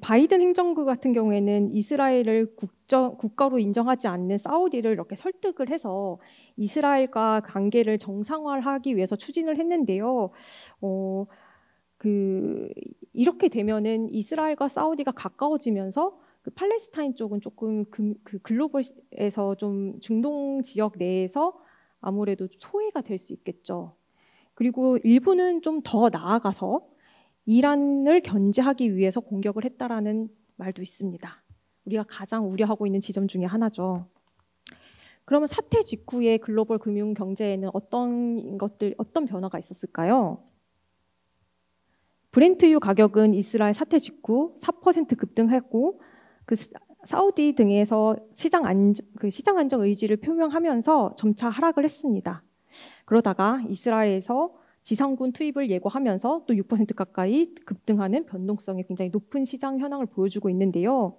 바이든 행정부 같은 경우에는 이스라엘을 국정, 국가로 인정하지 않는 사우디를 이렇게 설득을 해서 이스라엘과 관계를 정상화하기 위해서 추진을 했는데요. 어, 그 이렇게 되면은 이스라엘과 사우디가 가까워지면서 그 팔레스타인 쪽은 조금 그, 그 글로벌에서 좀 중동 지역 내에서 아무래도 소외가 될 수 있겠죠. 그리고 일부는 좀 더 나아가서 이란을 견제하기 위해서 공격을 했다라는 말도 있습니다. 우리가 가장 우려하고 있는 지점 중의 하나죠. 그러면 사태 직후의 글로벌 금융 경제에는 어떤 것들, 어떤 변화가 있었을까요? 브렌트유 가격은 이스라엘 사태 직후 4% 급등했고 그 사우디 등에서 시장 안정, 그 시장 안정 의지를 표명하면서 점차 하락을 했습니다. 그러다가 이스라엘에서 지상군 투입을 예고하면서 또 6% 가까이 급등하는 변동성이 굉장히 높은 시장 현황을 보여주고 있는데요.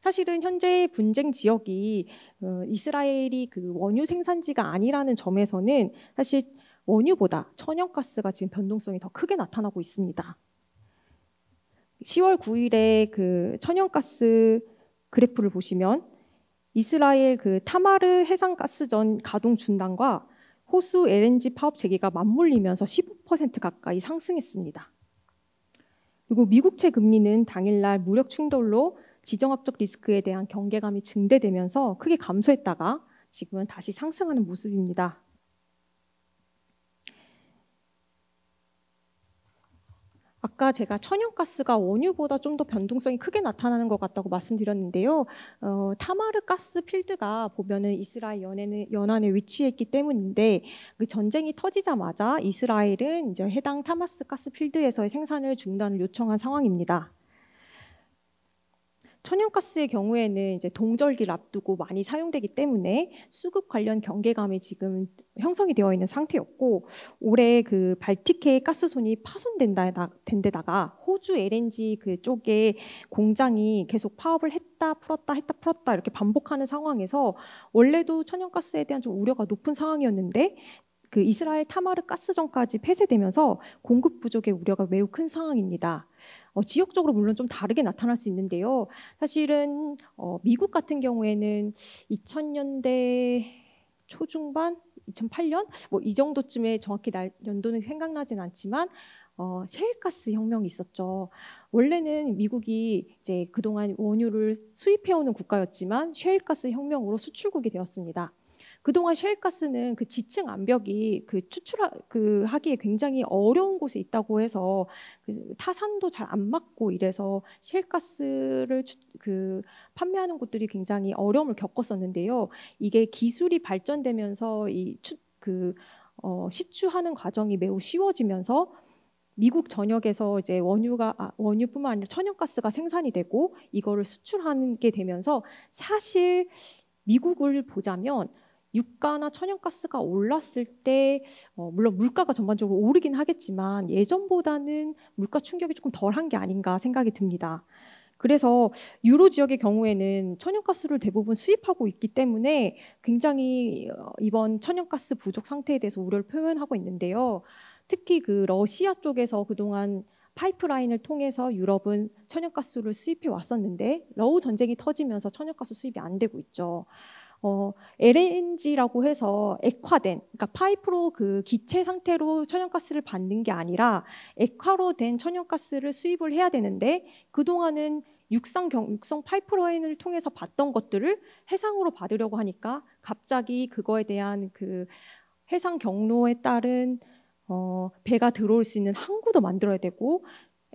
사실은 현재 분쟁 지역이 어, 이스라엘이 그 원유 생산지가 아니라는 점에서는 사실 원유보다 천연가스가 지금 변동성이 더 크게 나타나고 있습니다. 10월 9일에 그 천연가스 그래프를 보시면 이스라엘 그 타마르 해상가스전 가동 중단과 호수 LNG 파업 재개가 맞물리면서 15% 가까이 상승했습니다. 그리고 미국채 금리는 당일날 무력 충돌로 지정학적 리스크에 대한 경계감이 증대되면서 크게 감소했다가 지금은 다시 상승하는 모습입니다. 아까 제가 천연가스가 원유보다 좀 더 변동성이 크게 나타나는 것 같다고 말씀드렸는데요. 어, 타마르 가스 필드가 보면은 이스라엘 연해는, 연안에 위치해 있기 때문인데 그 전쟁이 터지자마자 이스라엘은 이제 해당 타마스 가스 필드에서의 생산을 중단을 요청한 상황입니다. 천연가스의 경우에는 이제 동절기를 앞두고 많이 사용되기 때문에 수급 관련 경계감이 지금 형성이 되어 있는 상태였고 올해 그발틱해의 가스손이 파손된다 된 데다가 호주 LNG 그 쪽에 공장이 계속 파업을 했다 풀었다 했다 풀었다 이렇게 반복하는 상황에서 원래도 천연가스에 대한 좀 우려가 높은 상황이었는데 그 이스라엘 타마르 가스정까지 폐쇄되면서 공급 부족의 우려가 매우 큰 상황입니다. 어, 지역적으로 물론 좀 다르게 나타날 수 있는데요. 사실은 어, 미국 같은 경우에는 2000년대 초중반 2008년 뭐 이 정도쯤에 정확히 날, 연도는 생각나진 않지만 어, 셰일가스 혁명이 있었죠. 원래는 미국이 이제 그동안 원유를 수입해오는 국가였지만 셰일가스 혁명으로 수출국이 되었습니다. 그동안 셰일가스는 그 지층 암벽이 그 추출하 그 하기에 굉장히 어려운 곳에 있다고 해서 그 타산도 잘 안 맞고 이래서 셰일가스를 그 판매하는 곳들이 굉장히 어려움을 겪었었는데요. 이게 기술이 발전되면서 이그 추, 그, 어, 시추하는 과정이 매우 쉬워지면서 미국 전역에서 이제 원유가 아, 원유뿐만 아니라 천연가스가 생산이 되고 이거를 수출하게 되면서 사실 미국을 보자면 유가나 천연가스가 올랐을 때 어, 물론 물가가 전반적으로 오르긴 하겠지만 예전보다는 물가 충격이 조금 덜한 게 아닌가 생각이 듭니다. 그래서 유로 지역의 경우에는 천연가스를 대부분 수입하고 있기 때문에 굉장히 어, 이번 천연가스 부족 상태에 대해서 우려를 표현하고 있는데요. 특히 그 러시아 쪽에서 그동안 파이프라인을 통해서 유럽은 천연가스를 수입해 왔었는데 러우 전쟁이 터지면서 천연가스 수입이 안 되고 있죠. 어, LNG라고 해서 액화된, 그러니까 파이프로 그 기체 상태로 천연가스를 받는 게 아니라 액화로 된 천연가스를 수입을 해야 되는데 그동안은 육성 경, 육성 파이프라인을 통해서 받던 것들을 해상으로 받으려고 하니까 갑자기 그거에 대한 그 해상 경로에 따른 어, 배가 들어올 수 있는 항구도 만들어야 되고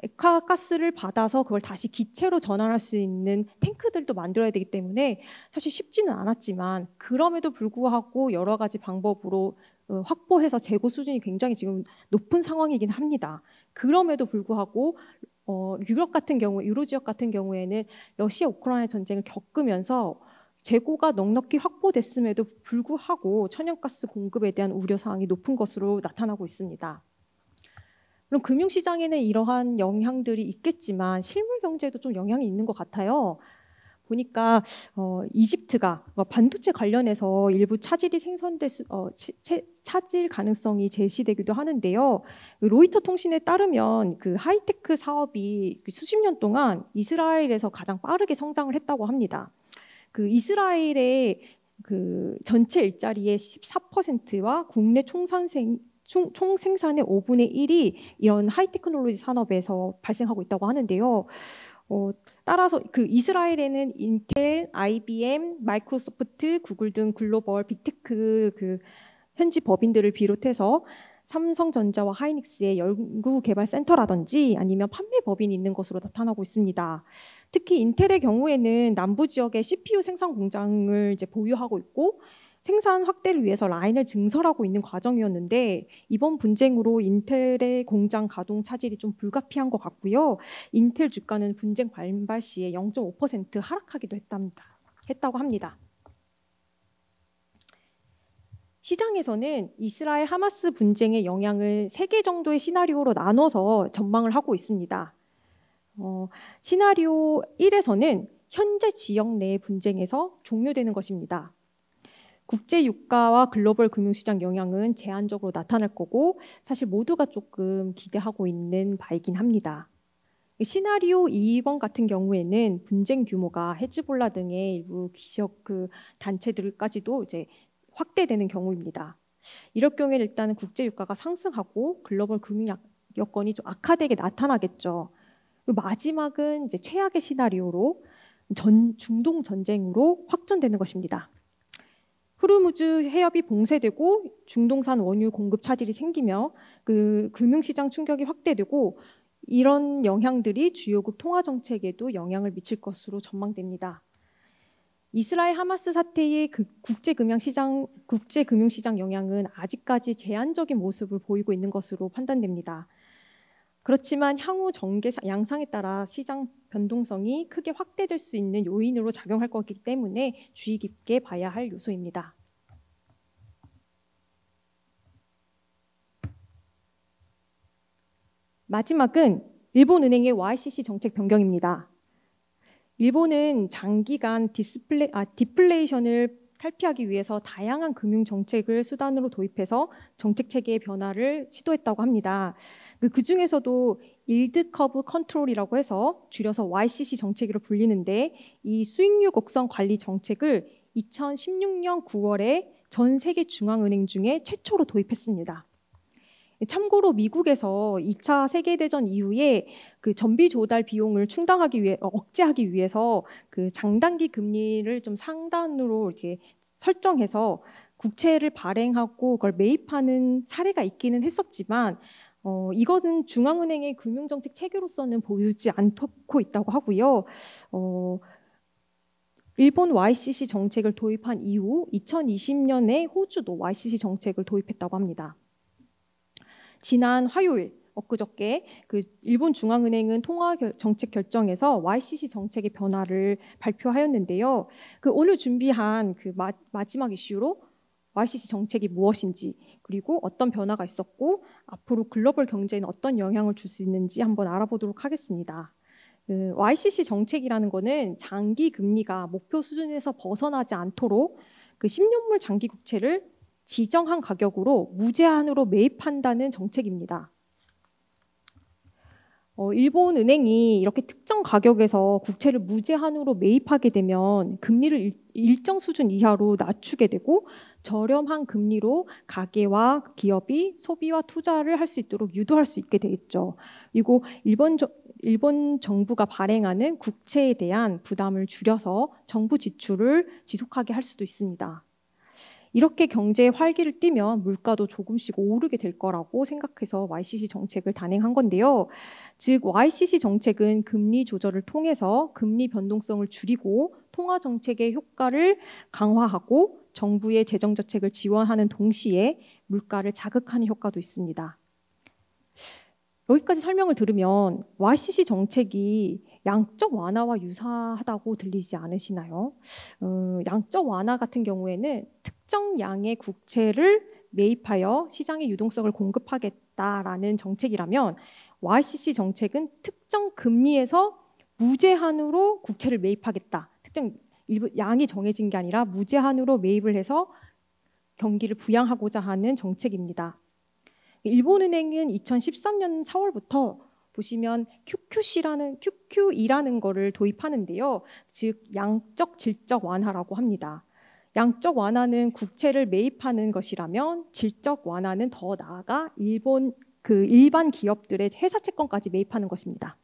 액화가스를 받아서 그걸 다시 기체로 전환할 수 있는 탱크들도 만들어야 되기 때문에 사실 쉽지는 않았지만 그럼에도 불구하고 여러 가지 방법으로 어, 확보해서 재고 수준이 굉장히 지금 높은 상황이긴 합니다. 그럼에도 불구하고 어, 유럽 같은 경우, 유로 지역 같은 경우에는 러시아 우크라이나 전쟁을 겪으면서 재고가 넉넉히 확보됐음에도 불구하고 천연가스 공급에 대한 우려 사항이 높은 것으로 나타나고 있습니다. 물론 금융시장에는 이러한 영향들이 있겠지만 실물 경제에도 좀 영향이 있는 것 같아요. 보니까 어, 이집트가 뭐 반도체 관련해서 일부 차질이 생성될 수, 어, 차, 차질 가능성이 제시되기도 하는데요. 그 로이터 통신에 따르면 그 하이테크 사업이 그 수십 년 동안 이스라엘에서 가장 빠르게 성장을 했다고 합니다. 그 이스라엘의 그 전체 일자리의 14%와 국내 총산생 총, 총 생산의 5분의 1이 이런 하이테크놀로지 산업에서 발생하고 있다고 하는데요. 어, 따라서 그 이스라엘에는 인텔, IBM, 마이크로소프트, 구글 등 글로벌 빅테크 그 현지 법인들을 비롯해서 삼성전자와 하이닉스의 연구 개발 센터라든지 아니면 판매 법인이 있는 것으로 나타나고 있습니다. 특히 인텔의 경우에는 남부 지역의 CPU 생산 공장을 이제 보유하고 있고 생산 확대를 위해서 라인을 증설하고 있는 과정이었는데 이번 분쟁으로 인텔의 공장 가동 차질이 좀 불가피한 것 같고요. 인텔 주가는 분쟁 발발 시에 0.5% 하락하기도 했답니다. 했다고 합니다. 시장에서는 이스라엘 하마스 분쟁의 영향을 세 개 정도의 시나리오로 나눠서 전망을 하고 있습니다. 어, 시나리오 1에서는 현재 지역 내 분쟁에서 종료되는 것입니다. 국제 유가와 글로벌 금융시장 영향은 제한적으로 나타날 거고 사실 모두가 조금 기대하고 있는 바이긴 합니다. 시나리오 2번 같은 경우에는 분쟁 규모가 헤즈볼라 등의 일부 기적 그 단체들까지도 이제 확대되는 경우입니다. 이럴 경우에 일단 국제 유가가 상승하고 글로벌 금융 여건이 좀 악화되게 나타나겠죠. 마지막은 이제 최악의 시나리오로 전 중동 전쟁으로 확전되는 것입니다. 호르무즈 해협이 봉쇄되고 중동산 원유 공급 차질이 생기며 그 금융시장 충격이 확대되고 이런 영향들이 주요국 통화 정책에도 영향을 미칠 것으로 전망됩니다. 이스라엘 하마스 사태의 그 국제금융시장 국제금융시장 영향은 아직까지 제한적인 모습을 보이고 있는 것으로 판단됩니다. 그렇지만 향후 정계 양상에 따라 시장 변동성이 크게 확대될 수 있는 요인으로 작용할 것이기 때문에 주의 깊게 봐야 할 요소입니다. 마지막은 일본은행의 YCC 정책 변경입니다. 일본은 장기간 디스플레, 아, 디플레이션을 탈피하기 위해서 다양한 금융 정책을 수단으로 도입해서 정책 체계의 변화를 시도했다고 합니다. 그, 그 중에서도 일드 커브 컨트롤이라고 해서 줄여서 YCC 정책으로 불리는데 이 수익률 곡선 관리 정책을 2016년 9월에 전 세계 중앙은행 중에 최초로 도입했습니다. 참고로 미국에서 2차 세계대전 이후에 그 전비 조달 비용을 충당하기 위해 어, 억제하기 위해서 그 장단기 금리를 좀 상단으로 이렇게 설정해서 국채를 발행하고 그걸 매입하는 사례가 있기는 했었지만 어, 이거는 중앙은행의 금융정책 체계로서는 보이지 않고 있다고 하고요. 어, 일본 YCC 정책을 도입한 이후 2020년에 호주도 YCC 정책을 도입했다고 합니다. 지난 화요일 엊그저께 그 일본 중앙은행은 통화 정책 결정에서 YCC 정책의 변화를 발표하였는데요. 그 오늘 준비한 그 마, 마지막 이슈로 YCC 정책이 무엇인지 그리고 어떤 변화가 있었고 앞으로 글로벌 경제에는 어떤 영향을 줄 수 있는지 한번 알아보도록 하겠습니다. 그 YCC 정책이라는 거는 장기 금리가 목표 수준에서 벗어나지 않도록 그 10년물 장기 국채를 지정한 가격으로 무제한으로 매입한다는 정책입니다. 어, 일본 은행이 이렇게 특정 가격에서 국채를 무제한으로 매입하게 되면 금리를 일, 정 수준 이하로 낮추게 되고 저렴한 금리로 가계와 기업이 소비와 투자를 할 수 있도록 유도할 수 있게 되겠죠. 그리고 일본 저, 일본 정부가 발행하는 국채에 대한 부담을 줄여서 정부 지출을 지속하게 할 수도 있습니다. 이렇게 경제에 활기를 띠면 물가도 조금씩 오르게 될 거라고 생각해서 YCC 정책을 단행한 건데요. 즉 YCC 정책은 금리 조절을 통해서 금리 변동성을 줄이고 통화 정책의 효과를 강화하고 정부의 재정 정책을 지원하는 동시에 물가를 자극하는 효과도 있습니다. 여기까지 설명을 들으면 YCC 정책이 양적 완화와 유사하다고 들리지 않으시나요? 음, 양적 완화 같은 경우에는 특정 양의 국채를 매입하여 시장의 유동성을 공급하겠다라는 정책이라면 YCC 정책은 특정 금리에서 무제한으로 국채를 매입하겠다. 특정 양이 정해진 게 아니라 무제한으로 매입을 해서 경기를 부양하고자 하는 정책입니다. 일본은행은 2013년 4월부터 보시면 QQC라는 QQ이라는 거를 도입하는데요. 즉 양적 질적 완화라고 합니다. 양적 완화는 국채를 매입하는 것이라면 질적 완화는 더 나아가 일본 그 일반 기업들의 회사 채권까지 매입하는 것입니다.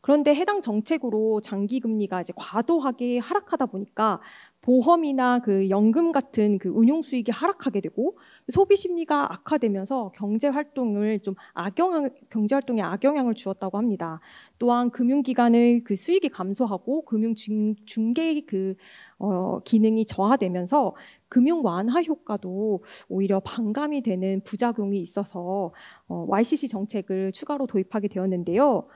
그런데 해당 정책으로 장기 금리가 이제 과도하게 하락하다 보니까 보험이나 그 연금 같은 그 운용 수익이 하락하게 되고 소비 심리가 악화되면서 경제 활동을 좀 악영향 경제 활동에 악영향을 주었다고 합니다. 또한 금융 기관의 그 수익이 감소하고 금융 중, 중개 그 어, 기능이 저하되면서 금융 완화 효과도 오히려 반감이 되는 부작용이 있어서 어, YCC 정책을 추가로 도입하게 되었는데요.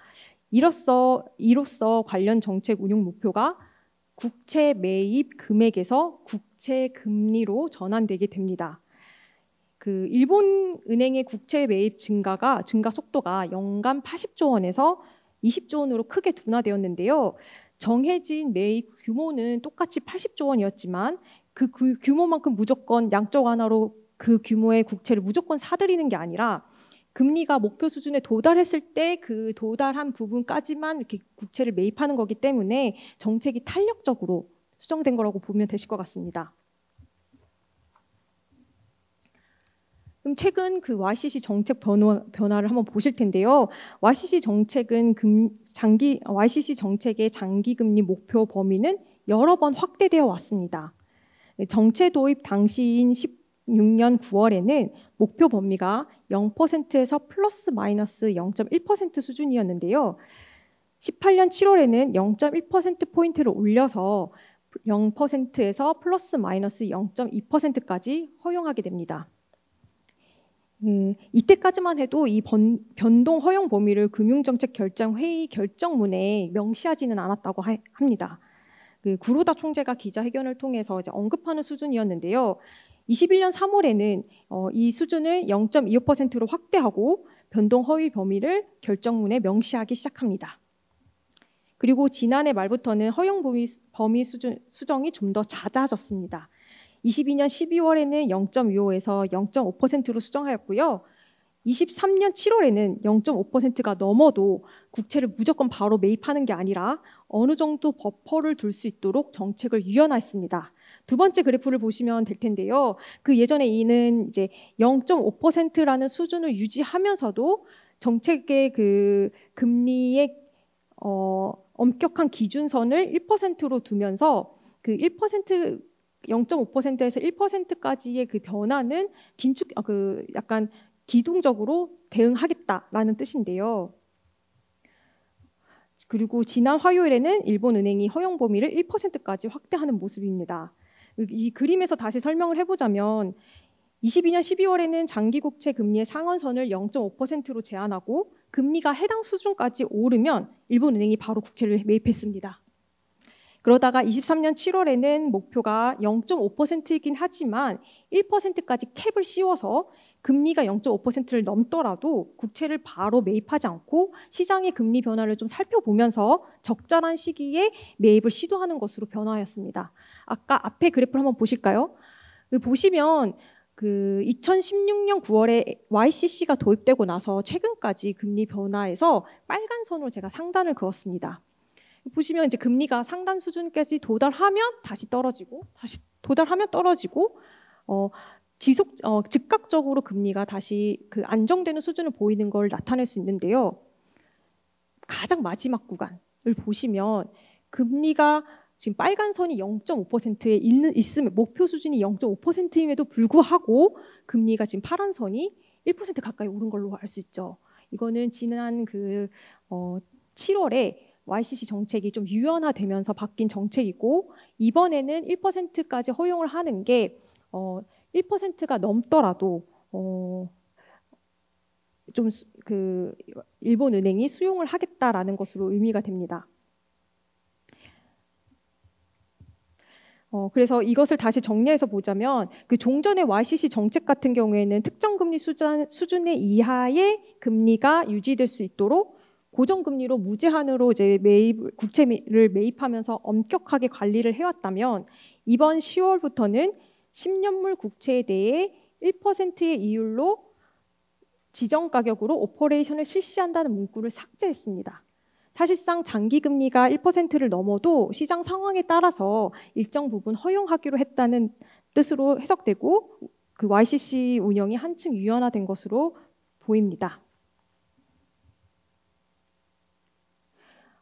이로써 이로써 관련 정책 운용 목표가 국채 매입 금액에서 국채 금리로 전환되게 됩니다. 그 일본 은행의 국채 매입 증가가 증가 속도가 연간 80조 원에서 20조 원으로 크게 둔화되었는데요. 정해진 매입 규모는 똑같이 80조 원이었지만 그 규모만큼 무조건 양적 완화로 그 규모의 국채를 무조건 사들이는 게 아니라 금리가 목표 수준에 도달했을 때 그 도달한 부분까지만 이렇게 국채를 매입하는 거기 때문에 정책이 탄력적으로 수정된 거라고 보면 되실 것 같습니다. 그럼 최근 그 YCC 정책 변화, 변화를 한번 보실 텐데요. YCC 정책은 금, 장기 YCC 정책의 장기 금리 목표 범위는 여러 번 확대되어 왔습니다. 정체 도입 당시인 2016년 9월에는 목표 범위가 0%에서 플러스 마이너스 0.1% 수준이었는데요. 18년 7월에는 0.1%포인트를 올려서 0%에서 플러스 마이너스 0.2%까지 허용하게 됩니다. 음, 이때까지만 해도 이 번, 변동 허용 범위를 금융정책 결정 회의 결정문에 명시하지는 않았다고 하, 합니다. 그 구로다 총재가 기자회견을 통해서 이제 언급하는 수준이었는데요. 21년 3월에는 어, 이 수준을 0.25%로 확대하고 변동 허위 범위를 결정문에 명시하기 시작합니다. 그리고 지난해 말부터는 허용 범위, 범위 수준, 수정이 좀 더 잦아졌습니다. 22년 12월에는 0.25에서 0.5%로 수정하였고요. 23년 7월에는 0.5%가 넘어도 국채를 무조건 바로 매입하는 게 아니라 어느 정도 버퍼를 둘 수 있도록 정책을 유연화했습니다. 두 번째 그래프를 보시면 될 텐데요. 그 예전에 이는 이제 0.5%라는 수준을 유지하면서도 정책의 그 금리의 어, 엄격한 기준선을 1%로 두면서 그 1% 0.5%에서 1%까지의 그 변화는 긴축 아, 그 약간 기동적으로 대응하겠다라는 뜻인데요. 그리고 지난 화요일에는 일본 은행이 허용 범위를 1%까지 확대하는 모습입니다. 이 그림에서 다시 설명을 해보자면 22년 12월에는 장기국채 금리의 상한선을 0.5%로 제한하고 금리가 해당 수준까지 오르면 일본은행이 바로 국채를 매입했습니다. 그러다가 23년 7월에는 목표가 0.5%이긴 하지만 1%까지 캡을 씌워서 금리가 0.5%를 넘더라도 국채를 바로 매입하지 않고 시장의 금리 변화를 좀 살펴보면서 적절한 시기에 매입을 시도하는 것으로 변화하였습니다. 아까 앞에 그래프를 한번 보실까요? 그 보시면 그 2016년 9월에 YCC가 도입되고 나서 최근까지 금리 변화에서 빨간 선으로 제가 상단을 그었습니다. 보시면 이제 금리가 상단 수준까지 도달하면 다시 떨어지고 다시 도달하면 떨어지고 어 지속 어 즉각적으로 금리가 다시 그 안정되는 수준을 보이는 걸 나타낼 수 있는데요. 가장 마지막 구간을 보시면 금리가 지금 빨간 선이 0.5%에 있는 있음 목표 수준이 0.5%임에도 불구하고 금리가 지금 파란 선이 1% 가까이 오른 걸로 알 수 있죠. 이거는 지난 그 어, 7월에 YCC 정책이 좀 유연화되면서 바뀐 정책이고 이번에는 1%까지 허용을 하는 게 어, 1%가 넘더라도 어, 좀 그 일본 은행이 수용을 하겠다라는 것으로 의미가 됩니다. 어, 그래서 이것을 다시 정리해서 보자면 그 종전의 YCC 정책 같은 경우에는 특정 금리 수준, 수준의 이하의 금리가 유지될 수 있도록 고정금리로 무제한으로 이제 매입, 국채를 매입하면서 엄격하게 관리를 해왔다면 이번 10월부터는 10년물 국채에 대해 1%의 이율로 지정 가격으로 오퍼레이션을 실시한다는 문구를 삭제했습니다. 사실상 장기 금리가 1%를 넘어도 시장 상황에 따라서 일정 부분 허용하기로 했다는 뜻으로 해석되고 그 YCC 운영이 한층 유연화된 것으로 보입니다.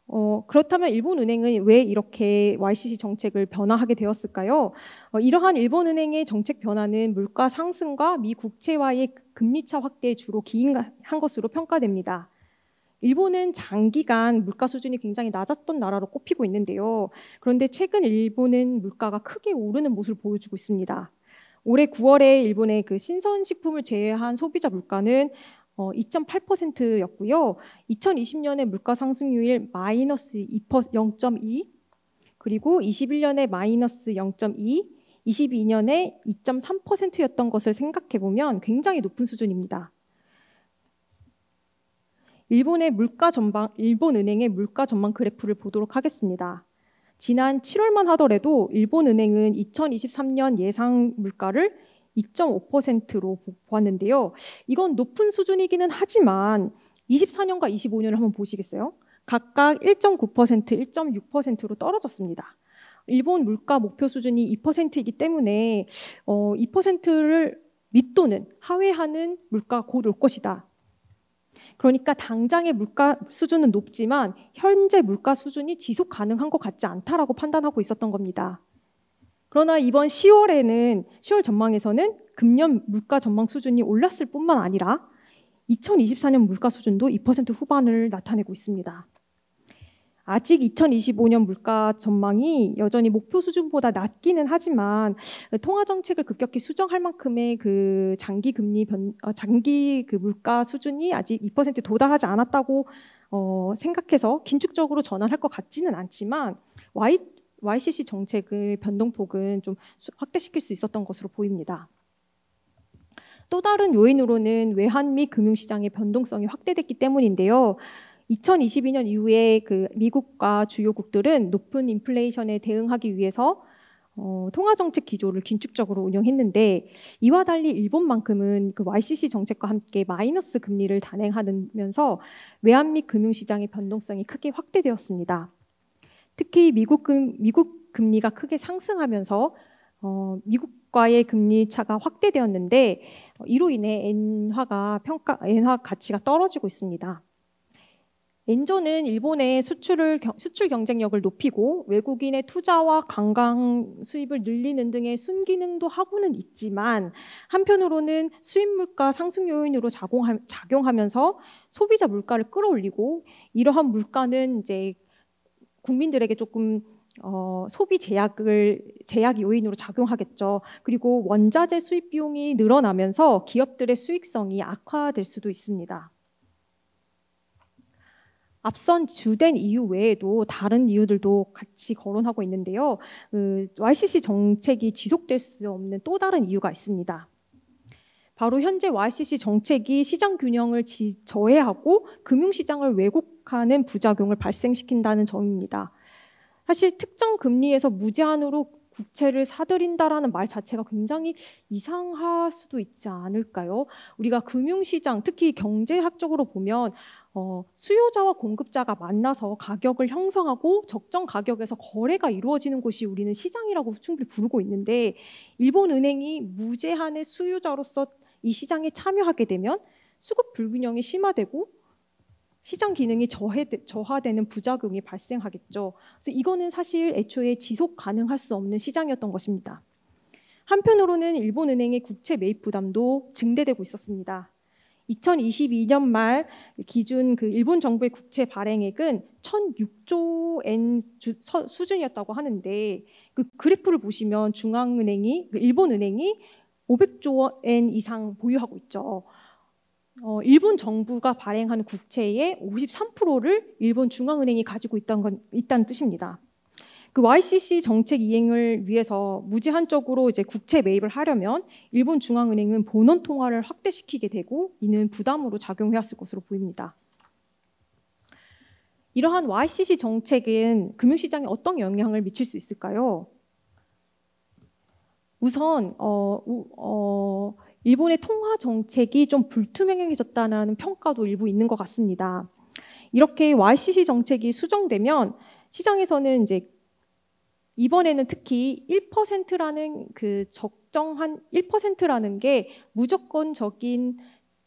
어, 그렇다면 일본은행은 왜 이렇게 YCC 정책을 변화하게 되었을까요? 어, 이러한 일본은행의 정책 변화는 물가 상승과 미 국채와의 금리차 확대에 주로 기인한 것으로 평가됩니다. 일본은 장기간 물가 수준이 굉장히 낮았던 나라로 꼽히고 있는데요. 그런데 최근 일본은 물가가 크게 오르는 모습을 보여주고 있습니다. 올해 9월에 일본의 그 신선식품을 제외한 소비자 물가는 2.8%였고요. 어, 2020년에 물가 상승률 마이너스 0.2, 그리고 21년에 마이너스 0.2, 22년에 2.3%였던 것을 생각해 보면 굉장히 높은 수준입니다. 일본의 물가 전망, 일본은행의 물가 전망 그래프를 보도록 하겠습니다. 지난 7월만 하더라도 일본은행은 2023년 예상 물가를 2.5%로 보았는데요. 이건 높은 수준이기는 하지만 24년과 25년을 한번 보시겠어요? 각각 1.9%, 1.6%로 떨어졌습니다. 일본 물가 목표 수준이 2%이기 때문에 어, 2%를 밑도는 하회하는 물가가 곧올 것이다. 그러니까 당장의 물가 수준은 높지만 현재 물가 수준이 지속 가능한 것 같지 않다라고 판단하고 있었던 겁니다. 그러나 이번 10월에는 10월 전망에서는 금년 물가 전망 수준이 올랐을 뿐만 아니라 2024년 물가 수준도 2% 후반을 나타내고 있습니다. 아직 2025년 물가 전망이 여전히 목표 수준보다 낮기는 하지만 통화 정책을 급격히 수정할 만큼의 그 장기 금리 변 어, 장기 그 물가 수준이 아직 2% 도달하지 않았다고 어 생각해서 긴축적으로 전환할 것 같지는 않지만 Y YCC 정책의 변동폭은 좀 확대시킬 수 있었던 것으로 보입니다. 또 다른 요인으로는 외환및 금융시장의 변동성이 확대됐기 때문인데요. 2022년 이후에 그 미국과 주요국들은 높은 인플레이션에 대응하기 위해서 어, 통화 정책 기조를 긴축적으로 운영했는데 이와 달리 일본만큼은 그 YCC 정책과 함께 마이너스 금리를 단행하면서 외환 및 금융 시장의 변동성이 크게 확대되었습니다. 특히 미국 금 미국 금리가 크게 상승하면서 어, 미국과의 금리 차가 확대되었는데 어, 이로 인해 엔화가 평가 엔화 가치가 떨어지고 있습니다. 엔조는 일본의 수출을, 수출 경쟁력을 높이고 외국인의 투자와 관광 수입을 늘리는 등의 순기능도 하고는 있지만 한편으로는 수입 물가 상승 요인으로 작용하, 작용하면서 소비자 물가를 끌어올리고 이러한 물가는 이제 국민들에게 조금 어, 소비 제약을 제약 요인으로 작용하겠죠. 그리고 원자재 수입 비용이 늘어나면서 기업들의 수익성이 악화될 수도 있습니다. 앞선 주된 이유 외에도 다른 이유들도 같이 거론하고 있는데요. 그 YCC 정책이 지속될 수 없는 또 다른 이유가 있습니다. 바로 현재 YCC 정책이 시장 균형을 저해하고 금융시장을 왜곡하는 부작용을 발생시킨다는 점입니다. 사실 특정 금리에서 무제한으로 국채를 사들인다라는 말 자체가 굉장히 이상할 수도 있지 않을까요? 우리가 금융시장, 특히 경제학적으로 보면 어, 수요자와 공급자가 만나서 가격을 형성하고 적정 가격에서 거래가 이루어지는 곳이 우리는 시장이라고 충분히 부르고 있는데 일본 은행이 무제한의 수요자로서 이 시장에 참여하게 되면 수급 불균형이 심화되고 시장 기능이 저해 저하되는 부작용이 발생하겠죠. 그래서 이거는 사실 애초에 지속 가능할 수 없는 시장이었던 것입니다. 한편으로는 일본은행의 국채 매입 부담도 증대되고 있었습니다. 2022년 말 기준 그 일본 정부의 국채 발행액은 1,006조 엔 수준이었다고 하는데 그 그래프를 보시면 중앙은행이 그 일본 은행이 500조 엔 이상 보유하고 있죠. 어, 일본 정부가 발행한 국채의 53%를 일본 중앙은행이 가지고 있다는, 건, 있다는 뜻입니다. 그 YCC 정책 이행을 위해서 무제한적으로 이제 국채 매입을 하려면 일본 중앙은행은 본원 통화를 확대시키게 되고 이는 부담으로 작용해왔을 것으로 보입니다. 이러한 YCC 정책은 금융시장에 어떤 영향을 미칠 수 있을까요? 우선 어, 어, 일본의 통화 정책이 좀 불투명해졌다는 평가도 일부 있는 것 같습니다. 이렇게 YCC 정책이 수정되면 시장에서는 이제 이번에는 특히 1%라는 그 적정한 1%라는 게 무조건적인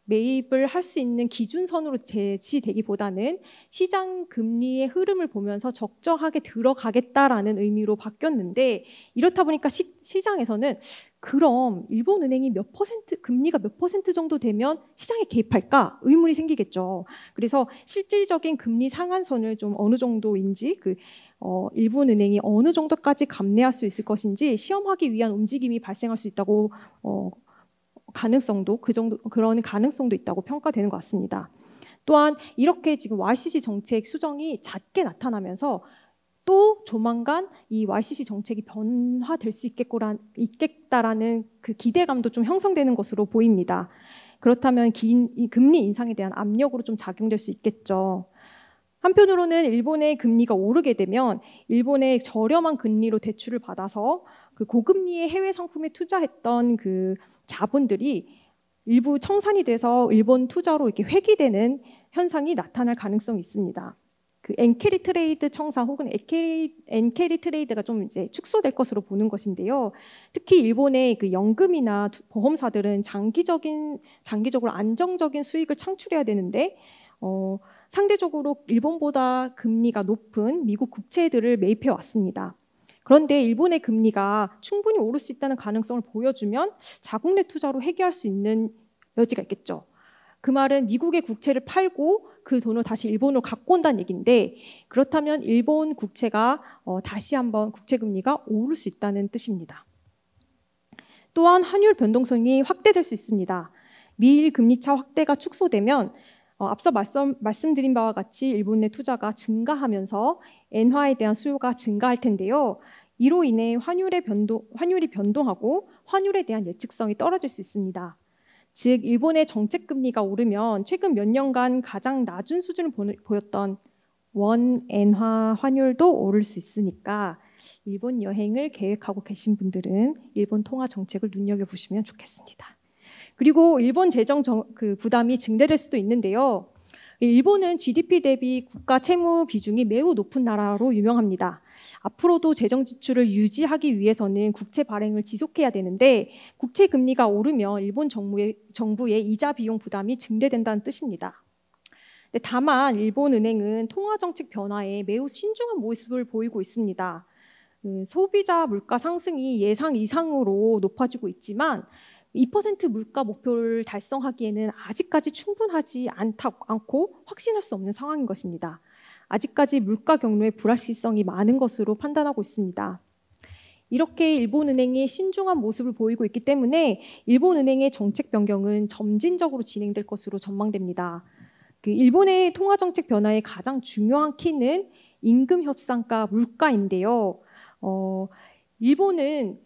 매입을 할 수 있는 기준선으로 제시되기보다는 시장 금리의 흐름을 보면서 적정하게 들어가겠다라는 의미로 바뀌었는데 이렇다 보니까 시, 장에서는 그럼 일본 은행이 몇 퍼센트 금리가 몇 퍼센트 정도 되면 시장에 개입할까 의문이 생기겠죠. 그래서 실질적인 금리 상한선을 좀 어느 정도인지 그 어, 일본 은행이 어느 정도까지 감내할 수 있을 것인지 시험하기 위한 움직임이 발생할 수 있다고 어, 가능성도 그 정도 그런 가능성도 있다고 평가되는 것 같습니다. 또한 이렇게 지금 YCC 정책 수정이 잦게 나타나면서 또 조만간 이 YCC 정책이 변화될 수 있겠고란, 있겠다라는 그 기대감도 좀 형성되는 것으로 보입니다. 그렇다면 긴, 금리 인상에 대한 압력으로 좀 작용될 수 있겠죠. 한편으로는 일본의 금리가 오르게 되면 일본의 저렴한 금리로 대출을 받아서 그 고금리의 해외 상품에 투자했던 그 자본들이 일부 청산이 돼서 일본 투자로 이렇게 회귀되는 현상이 나타날 가능성이 있습니다. 그 엔캐리 트레이드 청산 혹은 엔캐리, 엔캐리 트레이드가 좀 이제 축소될 것으로 보는 것인데요. 특히 일본의 그 연금이나 보험사들은 장기적인 장기적으로 안정적인 수익을 창출해야 되는데 어, 상대적으로 일본보다 금리가 높은 미국 국채들을 매입해 왔습니다. 그런데 일본의 금리가 충분히 오를 수 있다는 가능성을 보여주면 자국 내 투자로 해결할 수 있는 여지가 있겠죠. 그 말은 미국의 국채를 팔고 그 돈을 다시 일본으로 갖고 온다는 얘기인데 그렇다면 일본 국채가 어, 다시 한번 국채 금리가 오를 수 있다는 뜻입니다. 또한 환율 변동성이 확대될 수 있습니다. 미일 금리차 확대가 축소되면 어, 앞서 말씀, 말씀드린 바와 같이 일본 내 투자가 증가하면서 엔화에 대한 수요가 증가할 텐데요. 이로 인해 환율의 변동, 환율이 변동하고 환율에 대한 예측성이 떨어질 수 있습니다. 즉 일본의 정책 금리가 오르면 최근 몇 년간 가장 낮은 수준을 보였던 원 엔화 환율도 오를 수 있으니까 일본 여행을 계획하고 계신 분들은 일본 통화 정책을 눈여겨 보시면 좋겠습니다. 그리고 일본 재정 정, 그 부담이 증대될 수도 있는데요. 일본은 GDP 대비 국가 채무 비중이 매우 높은 나라로 유명합니다. 앞으로도 재정 지출을 유지하기 위해서는 국채 발행을 지속해야 되는데 국채 금리가 오르면 일본 정부의, 정부의 이자 비용 부담이 증대된다는 뜻입니다. 다만 일본 은행은 통화 정책 변화에 매우 신중한 모습을 보이고 있습니다. 음, 소비자 물가 상승이 예상 이상으로 높아지고 있지만 2% 물가 목표를 달성하기에는 아직까지 충분하지 않다, 고 확신할 수 없는 상황인 것입니다. 아직까지 물가 경로의 불확실성이 많은 것으로 판단하고 있습니다. 이렇게 일본은행이 신중한 모습을 보이고 있기 때문에 일본은행의 정책 변경은 점진적으로 진행될 것으로 전망됩니다. 그 일본의 통화 정책 변화의 가장 중요한 키는 임금 협상과 물가인데요. 어, 일본은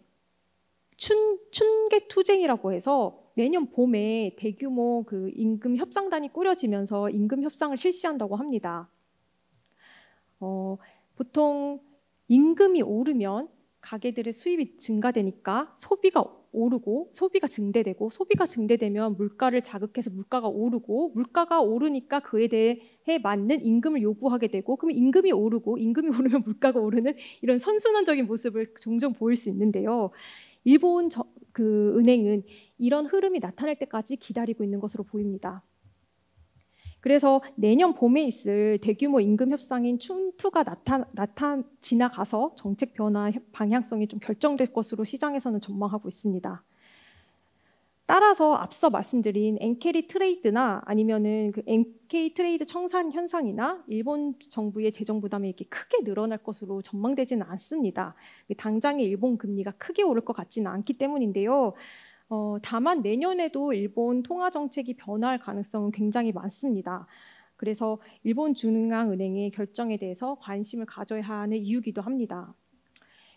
춘, 춘객투쟁이라고 해서 매년 봄에 대규모 그 임금 협상단이 꾸려지면서 임금 협상을 실시한다고 합니다. 어, 보통 임금이 오르면 가게들의 수입이 증가되니까 소비가 오르고 소비가 증대되고 소비가 증대되면 물가를 자극해서 물가가 오르고 물가가 오르니까 그에 대해 맞는 임금을 요구하게 되고 그러면 임금이 오르고 임금이 오르면 물가가 오르는 이런 선순환적인 모습을 종종 보일 수 있는데요. 일본 저, 그 은행은 이런 흐름이 나타날 때까지 기다리고 있는 것으로 보입니다. 그래서 내년 봄에 있을 대규모 임금 협상인 춘투가 나타, 나타 지나가서 정책 변화 방향성이 좀 결정될 것으로 시장에서는 전망하고 있습니다. 따라서 앞서 말씀드린 엔케리 트레이드나 아니면은 그 엔케이 트레이드 청산 현상이나 일본 정부의 재정 부담이 이렇게 크게 늘어날 것으로 전망되지는 않습니다. 그 당장의 일본 금리가 크게 오를 것 같지는 않기 때문인데요. 어, 다만 내년에도 일본 통화 정책이 변화할 가능성은 굉장히 많습니다. 그래서 일본 중앙은행의 결정에 대해서 관심을 가져야 하는 이유기도 합니다.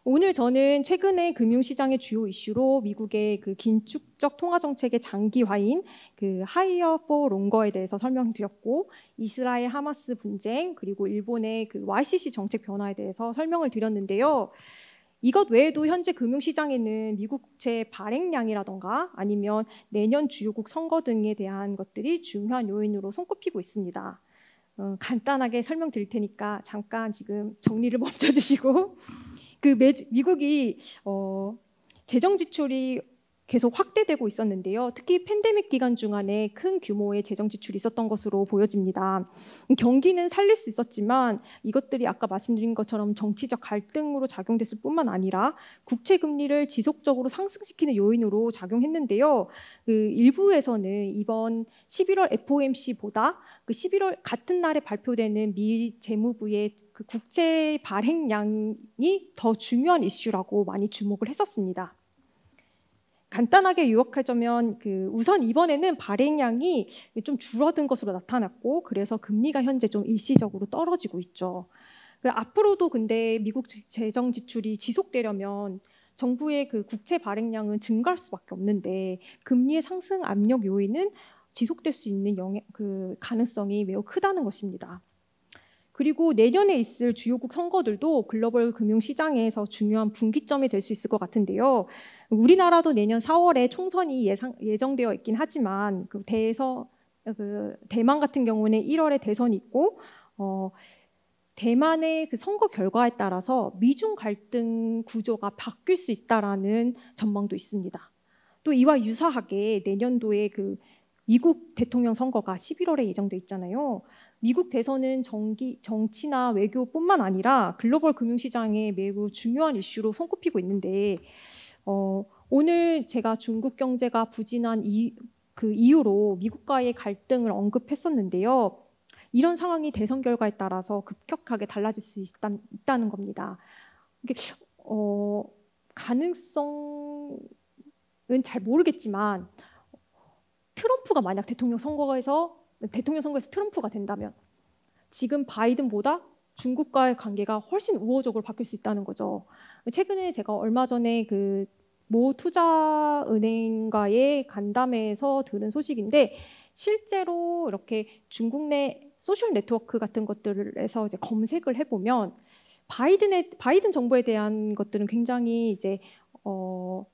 오늘 저는 최근에 금융시장의 주요 이슈로 미국의 그 긴축적 통화정책의 장기화인 그 하이어 포 롱거에 대해서 설명드렸고 이스라엘 하마스 분쟁 그리고 일본의 그 YCC 정책 변화에 대해서 설명을 드렸는데요. 이것 외에도 현재 금융시장에는 미국 국채 발행량이라던가 아니면 내년 주요국 선거 등에 대한 것들이 중요한 요인으로 손꼽히고 있습니다. 어, 간단하게 설명드릴 테니까 잠깐 지금 정리를 멈춰주시고 그 미국이 어, 재정 지출이 계속 확대되고 있었는데요. 특히 팬데믹 기간 중간에 큰 규모의 재정 지출이 있었던 것으로 보여집니다. 경기는 살릴 수 있었지만 이것들이 아까 말씀드린 것처럼 정치적 갈등으로 작용됐을 뿐만 아니라 국채 금리를 지속적으로 상승시키는 요인으로 작용했는데요. 그 일부에서는 이번 11월 FOMC보다 그 11월 같은 날에 발표되는 미 재무부의 그 국채 발행량이 더 중요한 이슈라고 많이 주목을 했었습니다. 간단하게 요약하자면 그 우선 이번에는 발행량이 좀 줄어든 것으로 나타났고 그래서 금리가 현재 좀 일시적으로 떨어지고 있죠. 그 앞으로도 근데 미국 재정 지출이 지속되려면 정부의 그 국채 발행량은 증가할 수밖에 없는데 금리의 상승 압력 요인은 지속될 수 있는 영향, 그 가능성이 매우 크다는 것입니다. 그리고 내년에 있을 주요국 선거들도 글로벌 금융시장에서 중요한 분기점이 될 수 있을 것 같은데요. 우리나라도 내년 4월에 총선이 예상, 예정되어 있긴 하지만 그 대에서 그 대만 같은 경우는 1월에 대선이 있고 어, 대만의 그 선거 결과에 따라서 미중 갈등 구조가 바뀔 수 있다라는 전망도 있습니다. 또 이와 유사하게 내년도에 그 미국 대통령 선거가 11월에 예정돼 있잖아요. 미국 대선은 정기, 정치나 외교뿐만 아니라 글로벌 금융시장에 매우 중요한 이슈로 손꼽히고 있는데 어, 오늘 제가 중국 경제가 부진한 이, 그 이후로 미국과의 갈등을 언급했었는데요. 이런 상황이 대선 결과에 따라서 급격하게 달라질 수 있다, 있다는 겁니다. 이게 어, 가능성은 잘 모르겠지만 트럼프가 만약 대통령 선거에서 대통령 선거에서 트럼프가 된다면 지금 바이든보다 중국과의 관계가 훨씬 우호적으로 바뀔 수 있다는 거죠. 최근에 제가 얼마 전에 그 모 투자은행과의 간담회에서 들은 소식인데 실제로 이렇게 중국 내 소셜 네트워크 같은 것들에서 이제 검색을 해보면 바이든의 바이든 정부에 대한 것들은 굉장히 이제 어,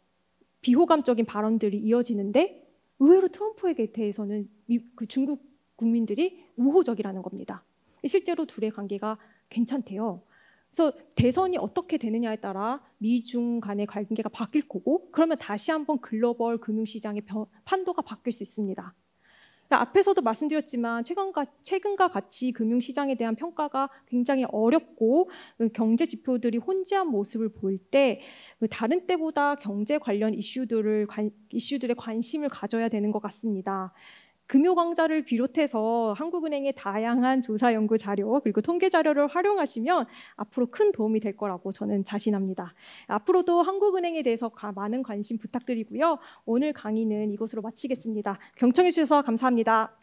비호감적인 발언들이 이어지는데 의외로 트럼프에게 대해서는 그 중국 국민들이 우호적이라는 겁니다. 실제로 둘의 관계가 괜찮대요. 그래서 대선이 어떻게 되느냐에 따라 미중 간의 관계가 바뀔 거고 그러면 다시 한번 글로벌 금융시장의 변, 판도가 바뀔 수 있습니다. 그러니까 앞에서도 말씀드렸지만 최근과, 최근과 같이 금융시장에 대한 평가가 굉장히 어렵고 그 경제 지표들이 혼재한 모습을 볼때 그 다른 때보다 경제 관련 이슈들을 이슈들의 관심을 가져야 되는 것 같습니다. 금요강좌를 비롯해서 한국은행의 다양한 조사 연구 자료 그리고 통계 자료를 활용하시면 앞으로 큰 도움이 될 거라고 저는 자신합니다. 앞으로도 한국은행에 대해서 많은 관심 부탁드리고요. 오늘 강의는 이곳으로 마치겠습니다. 경청해 주셔서 감사합니다.